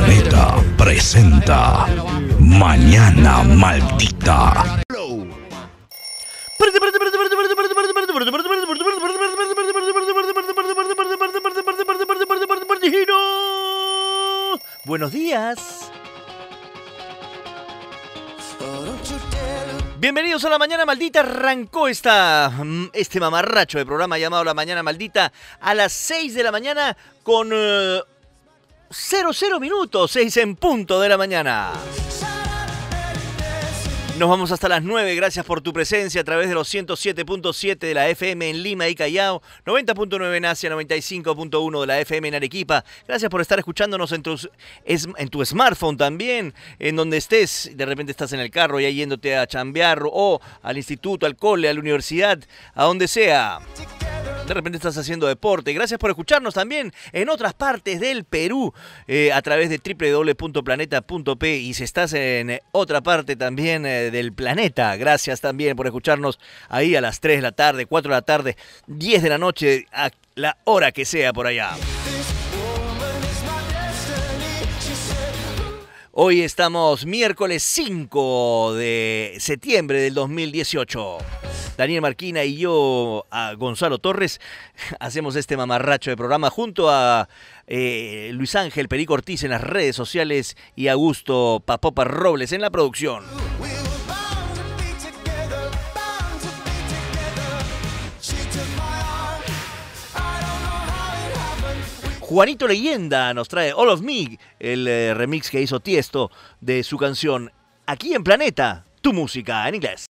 Planeta presenta Mañana Maldita. Buenos días. Bienvenidos a la Mañana Maldita. Arrancó esta, mm, este mamarracho de programa llamado La Mañana Maldita a las 6 de la mañana con eh, 00 minutos, 6 en punto de la mañana. Nos vamos hasta las 9. Gracias por tu presencia a través de los 107.7 de la FM en Lima y Callao, 90.9 en Asia, 95.1 de la FM en Arequipa. Gracias por estar escuchándonos en, en tu smartphone también, en donde estés. De repente estás en el carro ya yéndote a chambear o al instituto, al cole, a la universidad, a donde sea de repente estás haciendo deporte. Gracias por escucharnos también en otras partes del Perú eh, a través de www.planeta.p y si estás en eh, otra parte también eh, del planeta, gracias también por escucharnos ahí a las 3 de la tarde, 4 de la tarde, 10 de la noche, a la hora que sea por allá. Hoy estamos miércoles 5 de septiembre del 2018. Daniel Marquina y yo, a Gonzalo Torres, hacemos este mamarracho de programa junto a eh, Luis Ángel Perico Ortiz en las redes sociales y Augusto Papopa Robles en la producción. Juanito Leyenda nos trae All of Me, el eh, remix que hizo Tiesto de su canción Aquí en Planeta, tu música en inglés.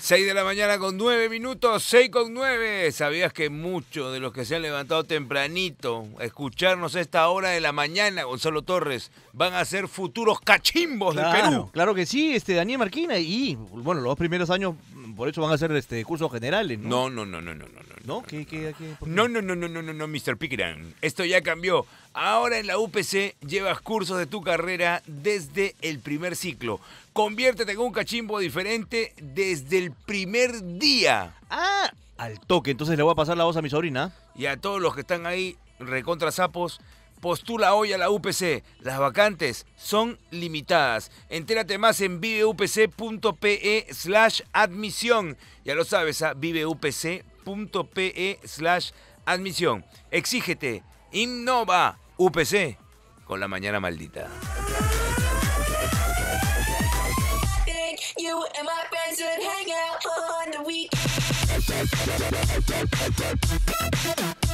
6 de la mañana con nueve minutos, seis con nueve. ¿Sabías que muchos de los que se han levantado tempranito a escucharnos a esta hora de la mañana, Gonzalo Torres, van a ser futuros cachimbos claro, del Perú? Claro que sí, este Daniel Marquina y, bueno, los dos primeros años por eso van a ser este cursos generales, ¿no? No, no, no, no, no, no. ¿No? no ¿Qué, qué, qué, No, no, no, no, no, no, no, Mr. Pickram. Esto ya cambió. Ahora en la UPC llevas cursos de tu carrera desde el primer ciclo. Conviértete en un cachimbo diferente desde el primer día. Ah, al toque. Entonces le voy a pasar la voz a mi sobrina. Y a todos los que están ahí, recontra sapos Postula hoy a la UPC. Las vacantes son limitadas. Entérate más en viveupc.pe slash admisión. Ya lo sabes, a ¿ah? viveupc.pe slash admisión. Exígete. Innova UPC con la mañana maldita.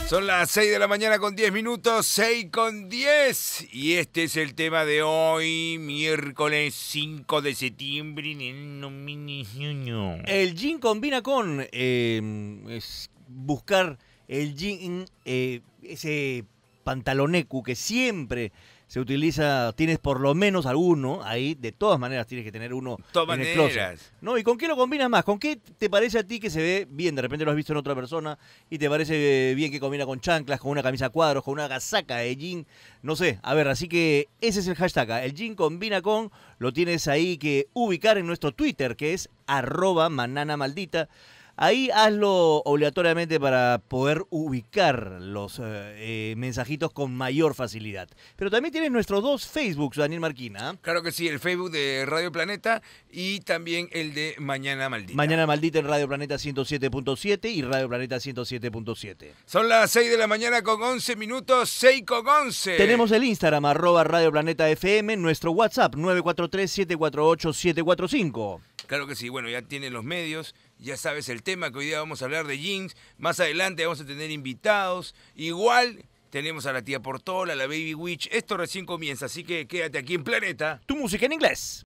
Son las 6 de la mañana con 10 minutos, 6 con 10. Y este es el tema de hoy, miércoles 5 de septiembre. El gin combina con em, buscar el jean, eh, ese pantalonecu que siempre se utiliza, tienes por lo menos alguno ahí, de todas maneras tienes que tener uno Toma en el ¿No? ¿Y con qué lo combinas más? ¿Con qué te parece a ti que se ve bien? De repente lo has visto en otra persona y te parece eh, bien que combina con chanclas, con una camisa a cuadros, con una casaca de jean, no sé. A ver, así que ese es el hashtag. El jean combina con, lo tienes ahí que ubicar en nuestro Twitter, que es arroba manana maldita. Ahí hazlo obligatoriamente para poder ubicar los eh, eh, mensajitos con mayor facilidad. Pero también tienes nuestros dos Facebooks, Daniel Marquina. Claro que sí, el Facebook de Radio Planeta y también el de Mañana Maldita. Mañana Maldita en Radio Planeta 107.7 y Radio Planeta 107.7. Son las 6 de la mañana con 11 minutos, 6 con 11. Tenemos el Instagram, arroba Radio Planeta FM, nuestro WhatsApp 943-748-745. Claro que sí, bueno, ya tienen los medios ya sabes el tema, que hoy día vamos a hablar de jeans. Más adelante vamos a tener invitados. Igual tenemos a la tía Portola, a la Baby Witch. Esto recién comienza, así que quédate aquí en Planeta. Tu música en inglés.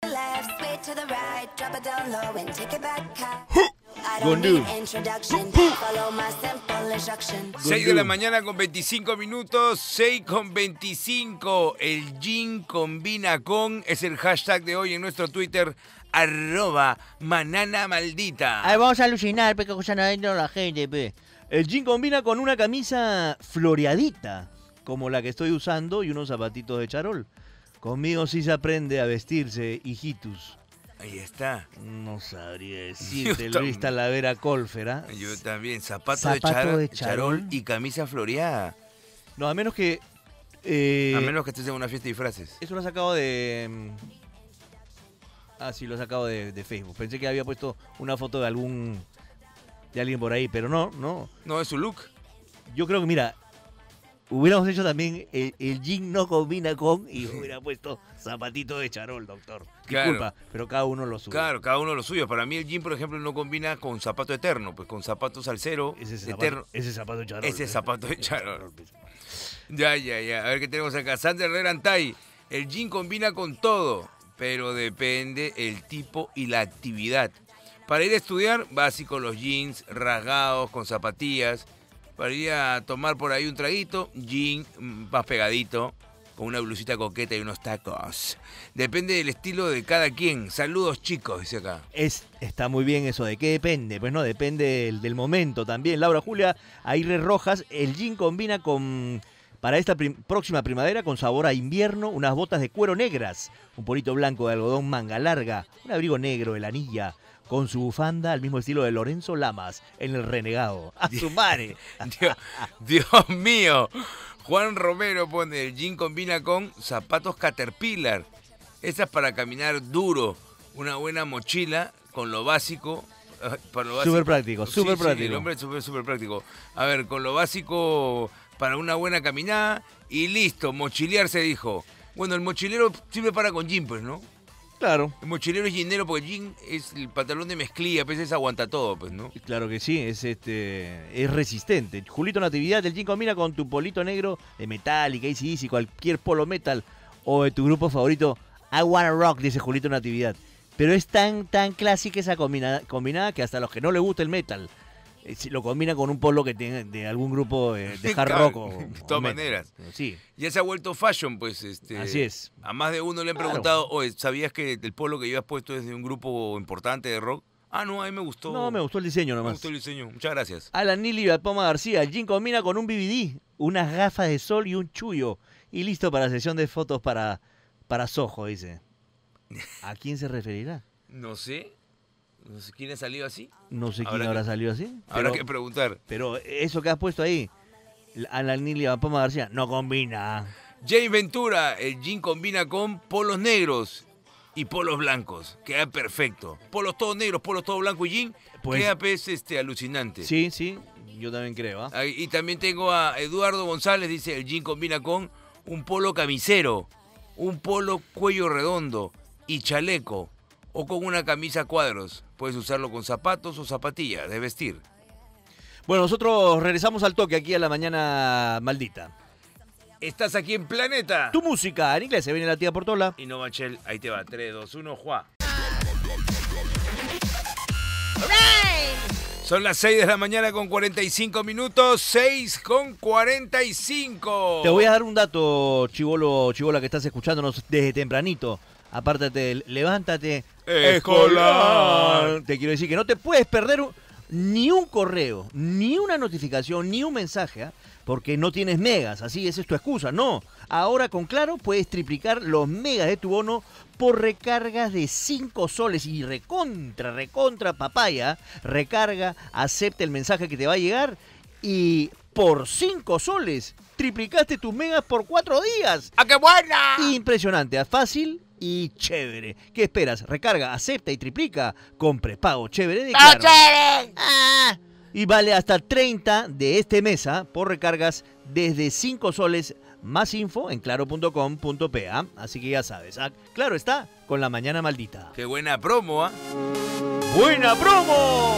Seis de la mañana con 25 minutos, 6 con 25. El jean combina con es el hashtag de hoy en nuestro Twitter arroba manana maldita. Ay, vamos a alucinar, porque que usan adentro la gente, pe. El jean combina con una camisa floreadita, como la que estoy usando, y unos zapatitos de charol. Conmigo sí se aprende a vestirse, hijitus. Ahí está. No sabría decirte, está la vera Colfera. ¿ah? Yo también, zapato, de, de charol. y camisa floreada. No, a menos que eh, a menos que estés en una fiesta de disfraces. Eso lo has sacado de. Mm, Ah, sí, lo he sacado de, Facebook. Pensé que había puesto una foto de algún. de alguien por ahí, pero no, no. No, es su look. Yo creo que, mira, hubiéramos hecho también el, jean no combina con y hubiera puesto zapatito de charol, doctor. Disculpa, culpa pero cada uno lo suyo. Claro, cada uno lo suyo. Para mí el jean, por ejemplo, no combina con zapato eterno, pues con zapato salsero. Ese zapato, eterno. Ese zapato de charol. Ese zapato de charol. ya, ya, ya. A ver qué tenemos acá. Sander Herrera El jean combina con todo pero depende el tipo y la actividad. Para ir a estudiar, básico los jeans rasgados, con zapatillas. Para ir a tomar por ahí un traguito, jean mm, más pegadito, con una blusita coqueta y unos tacos. Depende del estilo de cada quien. Saludos chicos, dice acá. Es, está muy bien eso, ¿de qué depende? Pues no, depende del, momento también. Laura Julia, Aire Rojas, el jean combina con para esta próxima primavera con sabor a invierno, unas botas de cuero negras, un polito blanco de algodón manga larga, un abrigo negro de la anilla, con su bufanda al mismo estilo de Lorenzo Lamas en El Renegado. ¡A su madre! Dios, mío. Juan Romero pone, el jean combina con zapatos Caterpillar. Esas para caminar duro. Una buena mochila con lo básico. Eh, súper práctico, súper práctico. el hombre es súper práctico. A ver, con lo básico para una buena caminada y listo, mochilear se dijo. Bueno, el mochilero sirve para con jean, pues, ¿no? Claro. El mochilero es ginero porque jean es el pantalón de mezclilla, pues veces aguanta todo, pues, ¿no? Claro que sí, es este es resistente. Julito Natividad, el jean combina con tu polito negro de metal y y si cualquier polo metal o de tu grupo favorito, I Wanna Rock, dice Julito Natividad. Pero es tan, tan clásica esa combinada, combinada que hasta los que no le gusta el metal eh, lo combina con un polo que tiene de algún grupo eh, de hard rock. de todas maneras. Sí. Ya se ha vuelto fashion, pues. Este, Así es. A más de uno le han preguntado, oye, ¿sabías que el polo que llevas puesto es de un grupo importante de rock? Ah, no, a mí me gustó. No, me gustó el diseño nomás. Me gustó el diseño. Muchas gracias. Alan Nili Poma García. El combina con un BBD, unas gafas de sol y un chullo. Y listo para sesión de fotos para, para Soho, dice. ¿A quién se referirá? No sé. No sé quién ha salido así. No sé quién habrá, salido así. habrá que preguntar. Pero eso que has puesto ahí, a la Nilia Poma García, no combina. Jay Ventura, el jean combina con polos negros y polos blancos. Queda perfecto. Polos todos negros, polos todos blancos y jean. Pues, queda pues, este, alucinante. Sí, sí, yo también creo. ¿ah? Y también tengo a Eduardo González, dice, el jean combina con un polo camisero, un polo cuello redondo y chaleco o con una camisa cuadros. Puedes usarlo con zapatos o zapatillas de vestir. Bueno, nosotros regresamos al toque aquí a la mañana maldita. Estás aquí en Planeta. Tu música, en inglés, se viene la tía Portola. Y no, Machel, ahí te va. 3, 2, 1, Juá. Son las 6 de la mañana con 45 minutos, 6 con 45. Te voy a dar un dato, chivolo, chivola que estás escuchándonos desde tempranito. Apártate, levántate, escolar. Te quiero decir que no te puedes perder ni un correo, ni una notificación, ni un mensaje, ¿ah? porque no tienes megas, así esa es tu excusa. No, ahora con Claro puedes triplicar los megas de tu bono por recargas de 5 soles y recontra, recontra papaya, recarga, acepta el mensaje que te va a llegar y por 5 soles triplicaste tus megas por 4 días. ¡A ¡Ah, qué buena! Impresionante, ¿ah? fácil y chévere. ¿Qué esperas? Recarga, acepta y triplica con prepago chévere de Claro. chévere! Ah, y vale hasta 30 de este mesa ah, por recargas desde 5 soles más info en claro.com.pa. Ah. Así que ya sabes, claro está, con la mañana maldita. ¡Qué buena promo, ¡Buena promo!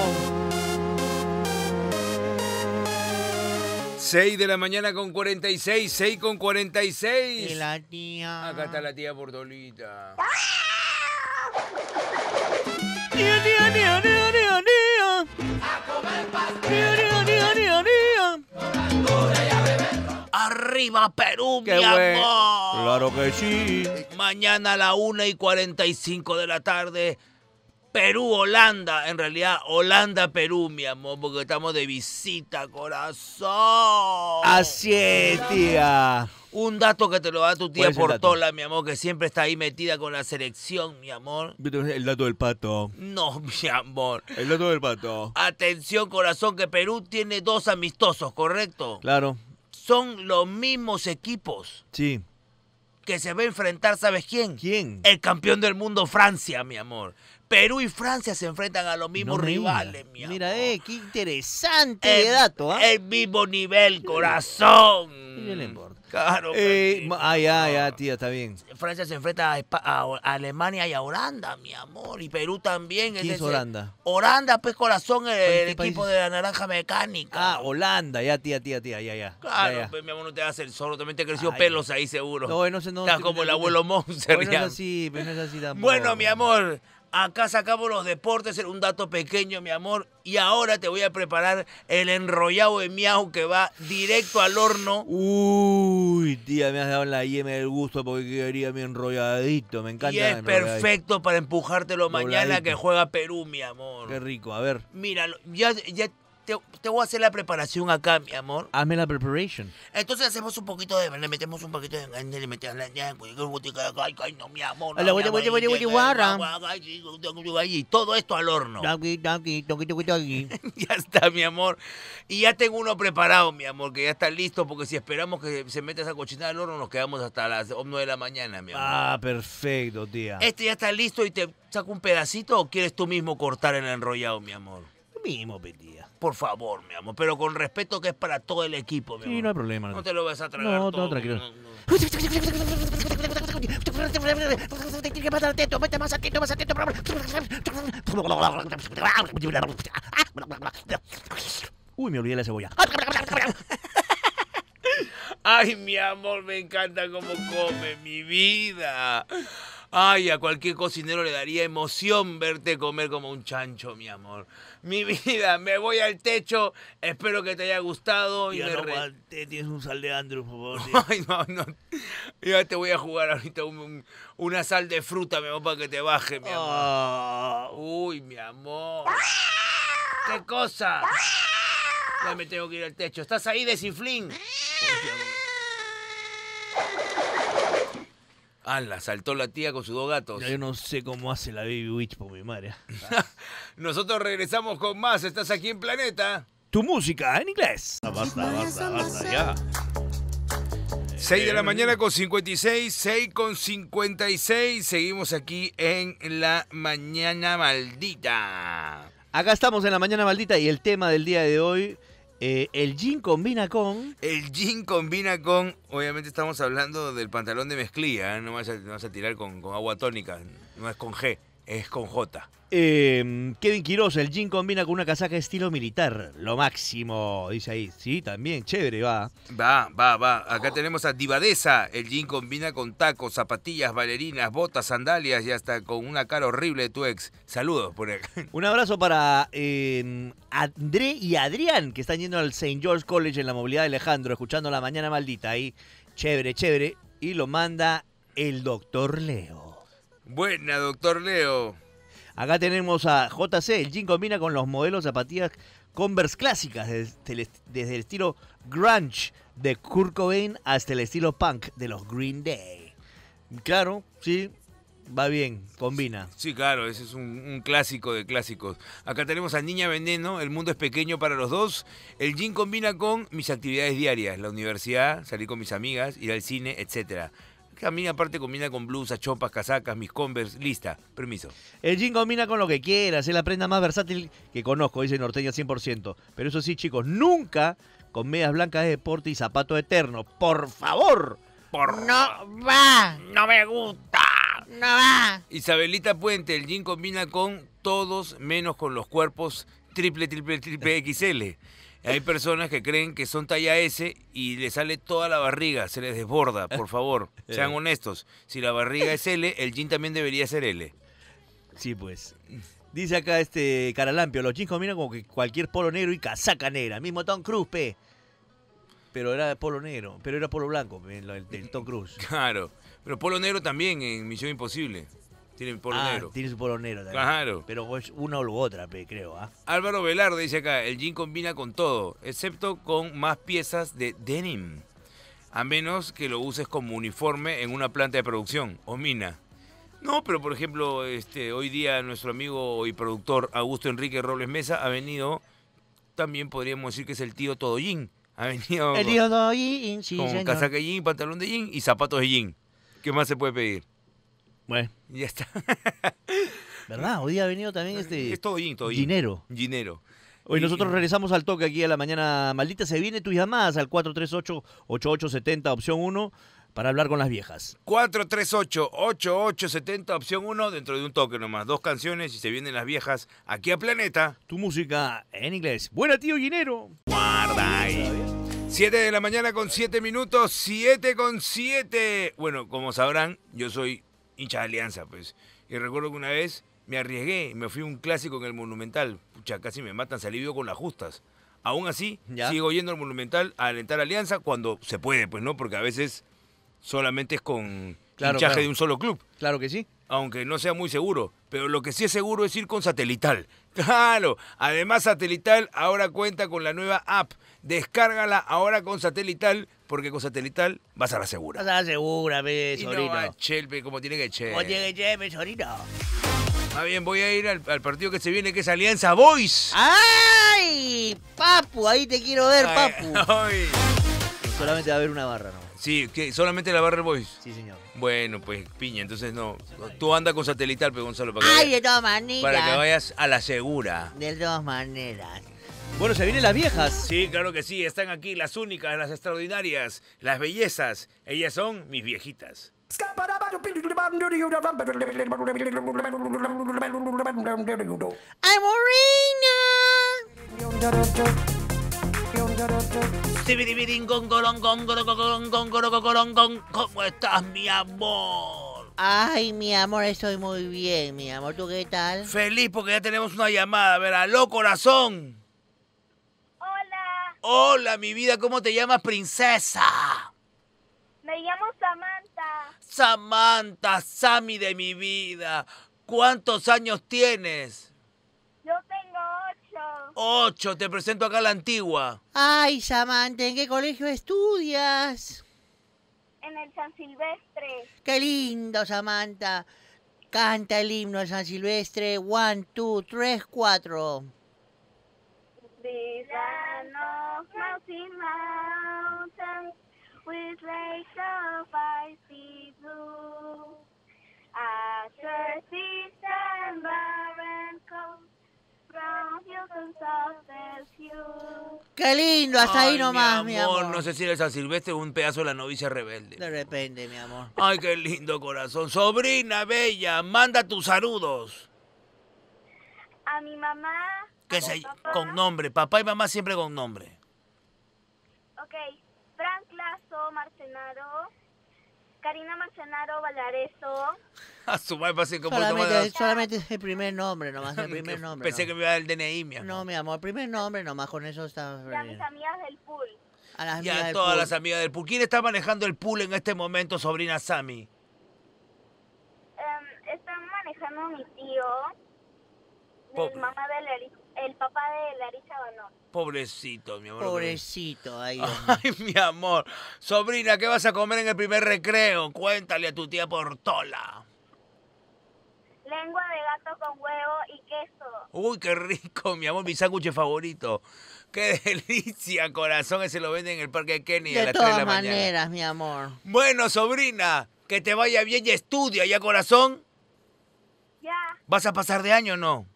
6 de la mañana con 46, 6 con 46. Y la tía. Acá está la tía Bordolita. A comer pastel. Arriba Perú, Qué mi amor. Claro que sí. Mañana a la 1 y 45 de la tarde Perú-Holanda. En realidad, Holanda-Perú, mi amor, porque estamos de visita, corazón. Así es, tía. Un dato que te lo da tu tía Portola, mi amor, que siempre está ahí metida con la selección, mi amor. El dato del pato. No, mi amor. El dato del pato. Atención, corazón, que Perú tiene dos amistosos, ¿correcto? Claro. Son los mismos equipos. Sí que se va a enfrentar, ¿sabes quién? ¿Quién? El campeón del mundo, Francia, mi amor. Perú y Francia se enfrentan a los mismos rivales, rivales, amor. Mira, eh, qué interesante el, dato, ¿ah? El mismo nivel, corazón. ¿Qué le importa? Claro. Eh, ay ay ya, tía, está bien. Francia se enfrenta a, Alemania y a Holanda, mi amor. Y Perú también. ¿Quién es, Holanda? Holanda, pues, corazón, el, equipo de la naranja mecánica. Ah, Holanda, ya, tía, tía, tía, ya, ya. Claro, Pues, mi amor, no te hace el hacer solo. También te creció crecido pelos ahí, seguro. No, no sé, no. Estás como el abuelo Monster, pues pues no es así, no es así tampoco. Bueno, mi amor. Acá sacamos los deportes, era un dato pequeño, mi amor. Y ahora te voy a preparar el enrollado de miau que va directo al horno. Uy, tía, me has dado la yema del gusto porque quería mi enrolladito. Me encanta. Y es perfecto para empujártelo mañana que juega Perú, mi amor. Qué rico, a ver. Mira, ya, ya te, voy a hacer la preparación acá, mi amor. Hazme la preparation. Entonces hacemos un poquito de, le metemos un poquito de le metemos la ay, no, mi amor. Y todo esto al horno. ya está, mi amor. Y ya tengo uno preparado, mi amor, que ya está listo, porque si esperamos que se meta esa cochinada al horno, nos quedamos hasta las 9 de la mañana, mi amor. Ah, perfecto, tía. Este ya está listo y te saco un pedacito o quieres tú mismo cortar el enrollado, mi amor mismo, pedía. Por favor, mi amor, pero con respeto que es para todo el equipo, mi Sí, no hay problema. No, te lo vas a tragar No, no, tranquilo. Uy, me olvidé la cebolla. Ay, mi amor, me encanta cómo come mi vida. Ay, a cualquier cocinero le daría emoción verte comer como un chancho, mi amor. Mi vida, me voy al techo. Espero que te haya gustado. y te tienes un sal de Andrew, por favor. Ay, no, no. Ya te voy a jugar ahorita una sal de fruta, mi amor, para que te baje, mi amor. Ah. Uy, mi amor. ¡Qué cosa! Ya me tengo que ir al techo. ¿Estás ahí, amor. Ah, la saltó la tía con sus dos gatos. Yo no sé cómo hace la Baby Witch por mi madre. ¿ah? Nosotros regresamos con más. Estás aquí en Planeta. Tu música en inglés. Basta, 6 de la eh, mañana con 56, 6 con 56. Seguimos aquí en la mañana maldita. Acá estamos en la mañana maldita y el tema del día de hoy eh, el jean combina con. El jean combina con. Obviamente estamos hablando del pantalón de mezclilla. ¿eh? No, vas a, tirar con agua tónica. No es con G es con J. Em, Kevin Quiroz, el jean combina con una casaca estilo militar. Lo máximo, dice ahí. Sí, también, chévere, va. Va, va, va. Acá tenemos a Divadesa. El jean combina con tacos, zapatillas, bailarinas, botas, sandalias y hasta con una cara horrible de tu ex. Saludos por acá. Un abrazo para em, André y Adrián, que están yendo al St. George College en la movilidad de Alejandro, escuchando La Mañana Maldita ahí. Chévere, chévere. Y lo manda el doctor Leo. Buena, doctor Leo. Acá tenemos a JC. El jean combina con los modelos zapatillas Converse clásicas, desde el, estilo grunge de Kurt Cobain hasta el estilo punk de los Green Day. Claro, sí, va bien, combina. Sí, claro, ese es un, un, clásico de clásicos. Acá tenemos a Niña Veneno, El mundo es pequeño para los dos. El jean combina con mis actividades diarias, la universidad, salir con mis amigas, ir al cine, etcétera a mí aparte combina con blusas, chompas, casacas, mis converse, lista, permiso. El jean combina con lo que quieras, es la prenda más versátil que conozco, dice Norteña 100%. Pero eso sí, chicos, nunca con medias blancas de deporte y zapato eterno. ¡Por favor! Por... No va. No me gusta. No va. Isabelita Puente, el jean combina con todos menos con los cuerpos triple, triple, triple XL. Hay personas que creen que son talla S y le sale toda la barriga, se les desborda, por favor. Sean honestos. Si la barriga es L, el jean también debería ser L. Sí, pues. Dice acá este Caralampio, los jeans combinan como que cualquier polo negro y casaca negra. Mismo Tom Cruise, pe. Pero era polo negro, pero era polo blanco, el, el Tom Cruise. Claro. Pero polo negro también en Misión Imposible. Tiene polo ah, Tiene su polo negro también. Claro. Pero es pues, una u otra, creo. ¿ah? Álvaro Velarde dice acá: el jean combina con todo, excepto con más piezas de denim. A menos que lo uses como uniforme en una planta de producción o mina. No, pero por ejemplo, este, hoy día nuestro amigo y productor Augusto Enrique Robles Mesa ha venido, también podríamos decir que es el tío todo jean. Ha venido el tío todo jean, Con casaca jean, pantalón de jean y zapatos de jean. ¿Qué más se puede pedir? Bueno. ya está. ¿Verdad? Hoy ha venido también este. Es todo todo Dinero. Dinero. Hoy nosotros regresamos al toque aquí a la mañana maldita. Se viene tus llamadas al 438-8870, opción 1, para hablar con las viejas. 438-8870, opción 1, dentro de un toque nomás. Dos canciones y se vienen las viejas aquí a Planeta. Tu música en inglés. Buena, tío dinero. Guarda ahí. 7 de la mañana con 7 minutos, 7 con 7. Bueno, como sabrán, yo soy hincha de Alianza, pues. Y recuerdo que una vez me arriesgué, me fui a un clásico en el Monumental. Pucha, casi me matan, salí vivo con las justas. Aún así, ¿Ya? sigo yendo al Monumental a alentar Alianza cuando se puede, pues, ¿no? Porque a veces solamente es con hinchaje de un solo club. Claro que sí aunque no sea muy seguro, pero lo que sí es seguro es ir con satelital. Claro, además satelital ahora cuenta con la nueva app. Descárgala ahora con satelital, porque con satelital vas a la segura. Vas a la segura, mi no Chelpe, como tiene que Chelpe. Como tiene que Chelpe, sobrino. ah, bien, voy a ir al, partido que se viene, que es Alianza Boys. ¡Ay! Papu, ahí te quiero ver, papu. Solamente va a haber una barra, ¿no? Sí, solamente la Barrel Boys. Sí, señor. Bueno, pues piña, entonces no. Tú anda con satelital, pero Gonzalo, para que, Ay, de todas maneras. para que vayas a la segura. De todas maneras. Bueno, se vienen las viejas. Sí, claro que sí, están aquí las únicas, las extraordinarias, las bellezas. Ellas son mis viejitas. ¡Ay, ¿Cómo estás, mi amor? Ay, mi amor, estoy muy bien, mi amor. ¿Tú qué tal? Feliz porque ya tenemos una llamada. ver, lo corazón. Hola. Hola, mi vida. ¿Cómo te llamas, princesa? Me llamo Samantha. Samantha, Sammy de mi vida. ¿Cuántos años tienes? Ocho, te presento acá a la antigua. Ay, Samantha, ¿en qué colegio estudias? En el San Silvestre. Qué lindo, Samantha. Canta el himno de San Silvestre. One, two, tres, cuatro. mountain mountains, with lakes of icy blue. After distant barren coast, Qué lindo, hasta ahí nomás, mi amor, No sé si eres a Silvestre o un pedazo de la novicia rebelde. De repente, mi amor. Ay, qué lindo corazón. Sobrina bella, manda tus saludos. A mi mamá. Con nombre. Papá y mamá siempre con nombre. Ok. Frank Lazo Marcenaro. Karina Manzanaro Valareso. A su madre, pasé como solamente, solamente es el primer nombre nomás, el primer nombre. Pensé que me iba a dar el DNI, mi No, mi amor, el primer nombre nomás, con eso está... Y a mis amigas del pool. A las y a todas las amigas del pool. ¿Quién está manejando el pool en este momento, sobrina Sami? Están em, está manejando mi tío, mi mamá de la el papá de Larisa Banor. Pobrecito, mi amor. Pobrecito, ahí. Ay, mi amor. Sobrina, ¿qué vas a comer en el primer recreo? Cuéntale a tu tía Portola. Lengua de gato con huevo y queso. Uy, qué rico, mi amor, mi sándwich favorito. Qué delicia, corazón, ese lo venden en el Parque Kenny a las de la mañana. De todas maneras, mi amor. Bueno, sobrina, que te vaya bien y estudia ya, corazón. Ya. ¿Vas a pasar de año o no?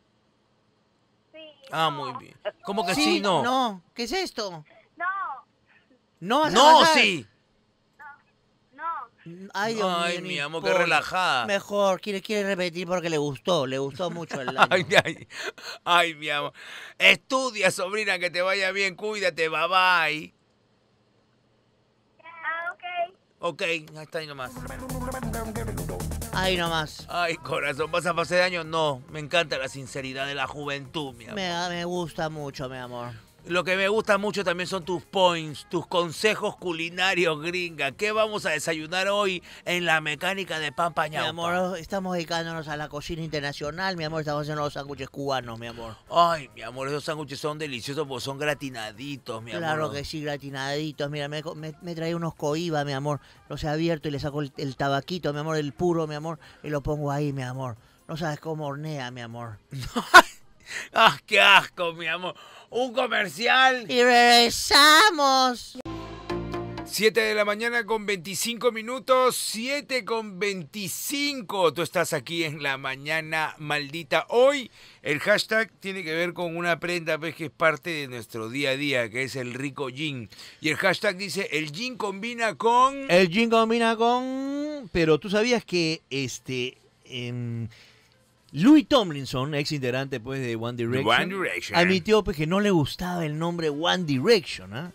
Ah, muy bien. ¿Cómo que sí, sí no? No, ¿qué es esto? No. No, vas no, sí. Ay, ay mi amor, qué relajada. Mejor, quiere, quiere repetir porque le gustó, le gustó mucho el año. ay, ay, ay, mi amor. Estudia, sobrina, que te vaya bien, cuídate, bye bye. Ah, ok. Ok, ahí está ahí nomás. Ay, no más. Ay, corazón, ¿vas a pasar año? No, me encanta la sinceridad de la juventud, mi amor. me gusta mucho, mi amor. Lo que me gusta mucho también son tus points, tus consejos culinarios, gringa. ¿Qué vamos a desayunar hoy en la mecánica de pan pañal? Mi amor, estamos dedicándonos a la cocina internacional, mi amor. Estamos haciendo los sándwiches cubanos, mi amor. Ay, mi amor, esos sándwiches son deliciosos porque son gratinaditos, mi amor. Claro que sí, gratinaditos. Mira, me, me, unos coibas, mi amor. Los he abierto y le saco el, el tabaquito, mi amor, el puro, mi amor, y lo pongo ahí, mi amor. No sabes cómo hornea, mi amor. ¡Ah, qué asco, mi amor! un comercial. Y regresamos. 7 de la mañana con 25 minutos, 7 con 25. Tú estás aquí en la mañana maldita. Hoy el hashtag tiene que ver con una prenda ves que es parte de nuestro día a día, que es el rico jean. Y el hashtag dice, el jean combina con... El jean combina con... Pero tú sabías que este... Louis Tomlinson, ex integrante pues, de One Direction, admitió pues, que no le gustaba el nombre One Direction. ¿ah?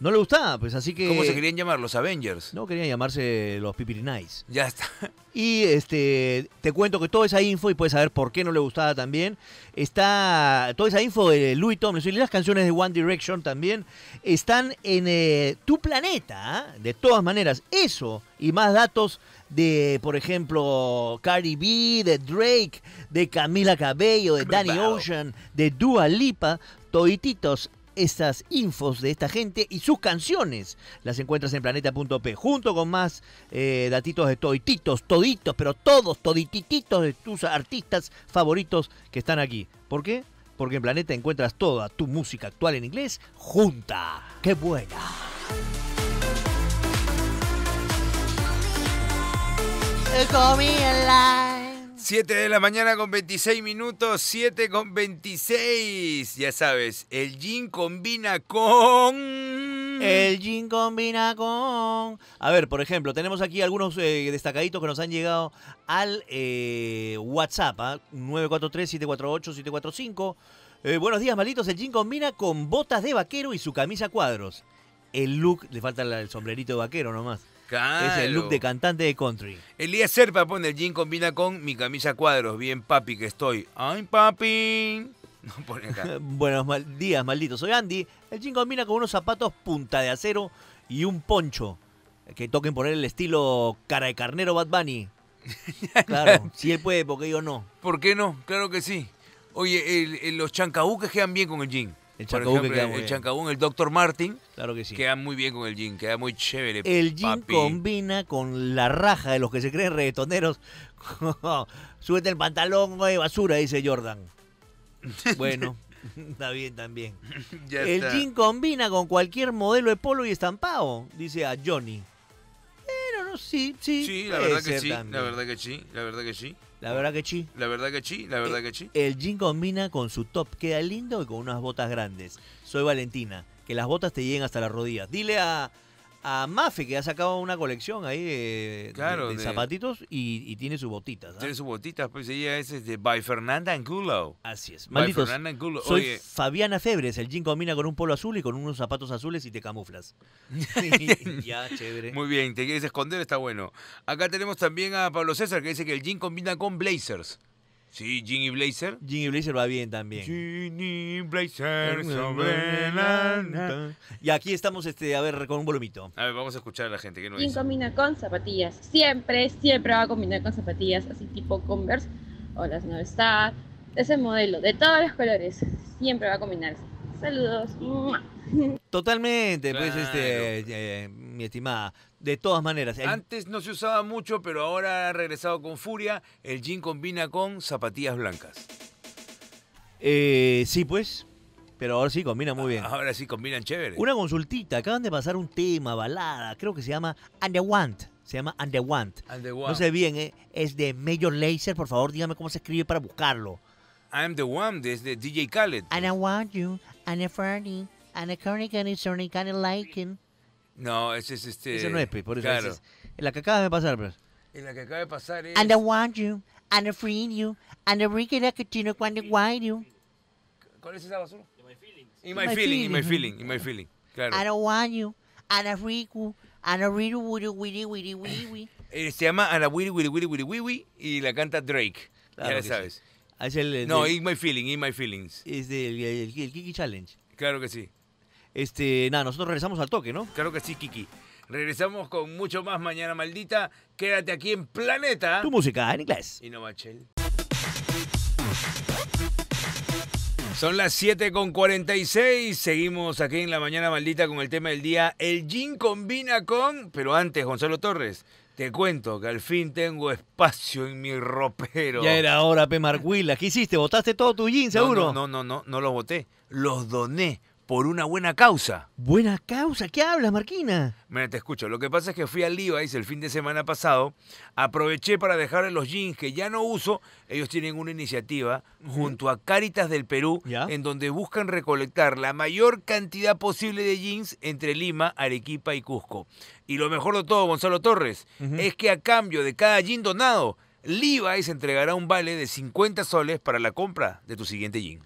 No le gustaba, pues así que. ¿Cómo se querían llamar? ¿Los Avengers? No, querían llamarse los nice Ya está. Y este, te cuento que toda esa info, y puedes saber por qué no le gustaba también, está. Toda esa info de Louis Tomlinson y las canciones de One Direction también están en eh, tu planeta, ¿ah? de todas maneras. Eso y más datos de, por ejemplo, Cardi B, de Drake, de Camila Cabello, de Danny Ocean, de Dua Lipa, todititos esas infos de esta gente y sus canciones las encuentras en planeta.p junto con más eh, datitos de todititos, toditos, pero todos todititos, de tus artistas favoritos que están aquí. ¿Por qué? Porque en Planeta encuentras toda tu música actual en inglés junta. ¡Qué buena! 7 de la mañana con 26 minutos, 7 con 26. Ya sabes, el jean combina con... El jean combina con... A ver, por ejemplo, tenemos aquí algunos eh, destacaditos que nos han llegado al eh, WhatsApp, 943 ¿ah? 943-748-745. Eh, buenos días, malitos. El jean combina con botas de vaquero y su camisa cuadros. El look, le falta el sombrerito de vaquero nomás. Es el look de cantante de country. Elías Serpa pone el jean combina con mi camisa cuadros. Bien papi que estoy. ¡Ay, papi! No Buenos días, malditos Soy Andy. El jean combina con unos zapatos punta de acero y un poncho. Que toquen poner el estilo cara de carnero Bad Bunny. claro, si él puede, porque yo no. ¿Por qué no? Claro que sí. Oye, el, los chancabuques quedan bien con el jean. El chancabún el, chancabún, el Dr. Martin. Claro que sí. Queda muy bien con el jean, queda muy chévere. El jean combina con la raja de los que se creen reggaetoneros. Súbete el pantalón, no basura, dice Jordan. Bueno, está bien también. el jean combina con cualquier modelo de polo y estampado, dice a Johnny. Bueno, no, sí, sí. Sí, la verdad que sí, la verdad que sí, la verdad que sí. La verdad que sí. La verdad que sí, la eh, verdad que sí. El jean combina con su top, queda lindo y con unas botas grandes. Soy Valentina, que las botas te lleguen hasta las rodillas. Dile a, a Mafe, que ha sacado una colección ahí de, zapatitos y, tiene sus botitas. ¿ah? Tiene sus botitas, pues ella es de este, by Fernanda Angulo. Así es. Malditos, Fernanda Angulo. Soy Fabiana Febres, el jean combina con un polo azul y con unos zapatos azules y te camuflas. ya, chévere. Muy bien, te quieres esconder, está bueno. Acá tenemos también a Pablo César que dice que el jean combina con blazers. Sí, Ginny Blazer. Ginny Blazer va bien también. Ginny Blazer sobre la... Y aquí estamos, este, a ver, con un volumito. A ver, vamos a escuchar a la gente. ¿Quién dice? combina con zapatillas? Siempre, siempre va a combinar con zapatillas, así tipo Converse o las no Ese modelo, de todos los colores, siempre va a combinar. Saludos. Totalmente, pues, este, eh, mi estimada de todas maneras. Antes no se usaba mucho, pero ahora ha regresado con furia. El jean combina con zapatillas blancas. Eh, sí, pues. Pero ahora sí combina muy bien. Ahora sí combinan chévere. Una consultita. Acaban de pasar un tema, balada. Creo que se llama And the Want. Se llama And I Want. And the want. No sé bien, ¿eh? es de Major Laser. Por favor, dígame cómo se escribe para buscarlo. I'm the one, de DJ Khaled. And I want you, and a funny. and a can't And it, kind no, ese es este. Ese no es, por eso. Claro. Es, la que acaba de pasar, pero... Pues. la que acaba de pasar es. And I want you, and I free you, and I break it when cuando want you. ¿Cuál es esa basura? In my feelings. In my, in feeling, in my feeling, in my feeling. Claro. I don't want you, and I free you, and I read you, wiri, wiri, wiri, wiri. Se llama Ana Wiri Wiri Wiri Wiri Wiri y la canta Drake. Claro ya la sabes. Sí. Ah, es el, no, In My Feeling, In My Feelings. Es del el, el, el Kiki Challenge. Claro que sí. Este, nada, nosotros regresamos al toque, ¿no? Claro que sí, Kiki. Regresamos con mucho más mañana maldita. Quédate aquí en Planeta. Tu música en inglés. Y no Son las 7 con 46. Seguimos aquí en la mañana maldita con el tema del día. El jean combina con. Pero antes, Gonzalo Torres. Te cuento que al fin tengo espacio en mi ropero. Ya era hora, P. Marquila. ¿Qué hiciste? ¿Botaste todo tu jean, seguro? No, no, no, no, no, no los boté. Los doné por una buena causa. ¿Buena causa? ¿Qué hablas, Marquina? Mira, te escucho. Lo que pasa es que fui al Levi's el fin de semana pasado. Aproveché para dejar los jeans que ya no uso. Ellos tienen una iniciativa junto a Caritas del Perú, en donde buscan recolectar la mayor cantidad posible de jeans entre Lima, Arequipa y Cusco. Y lo mejor de todo, Gonzalo Torres, es que a cambio de cada jean donado, Levi's entregará un vale de 50 soles para la compra de tu siguiente jean.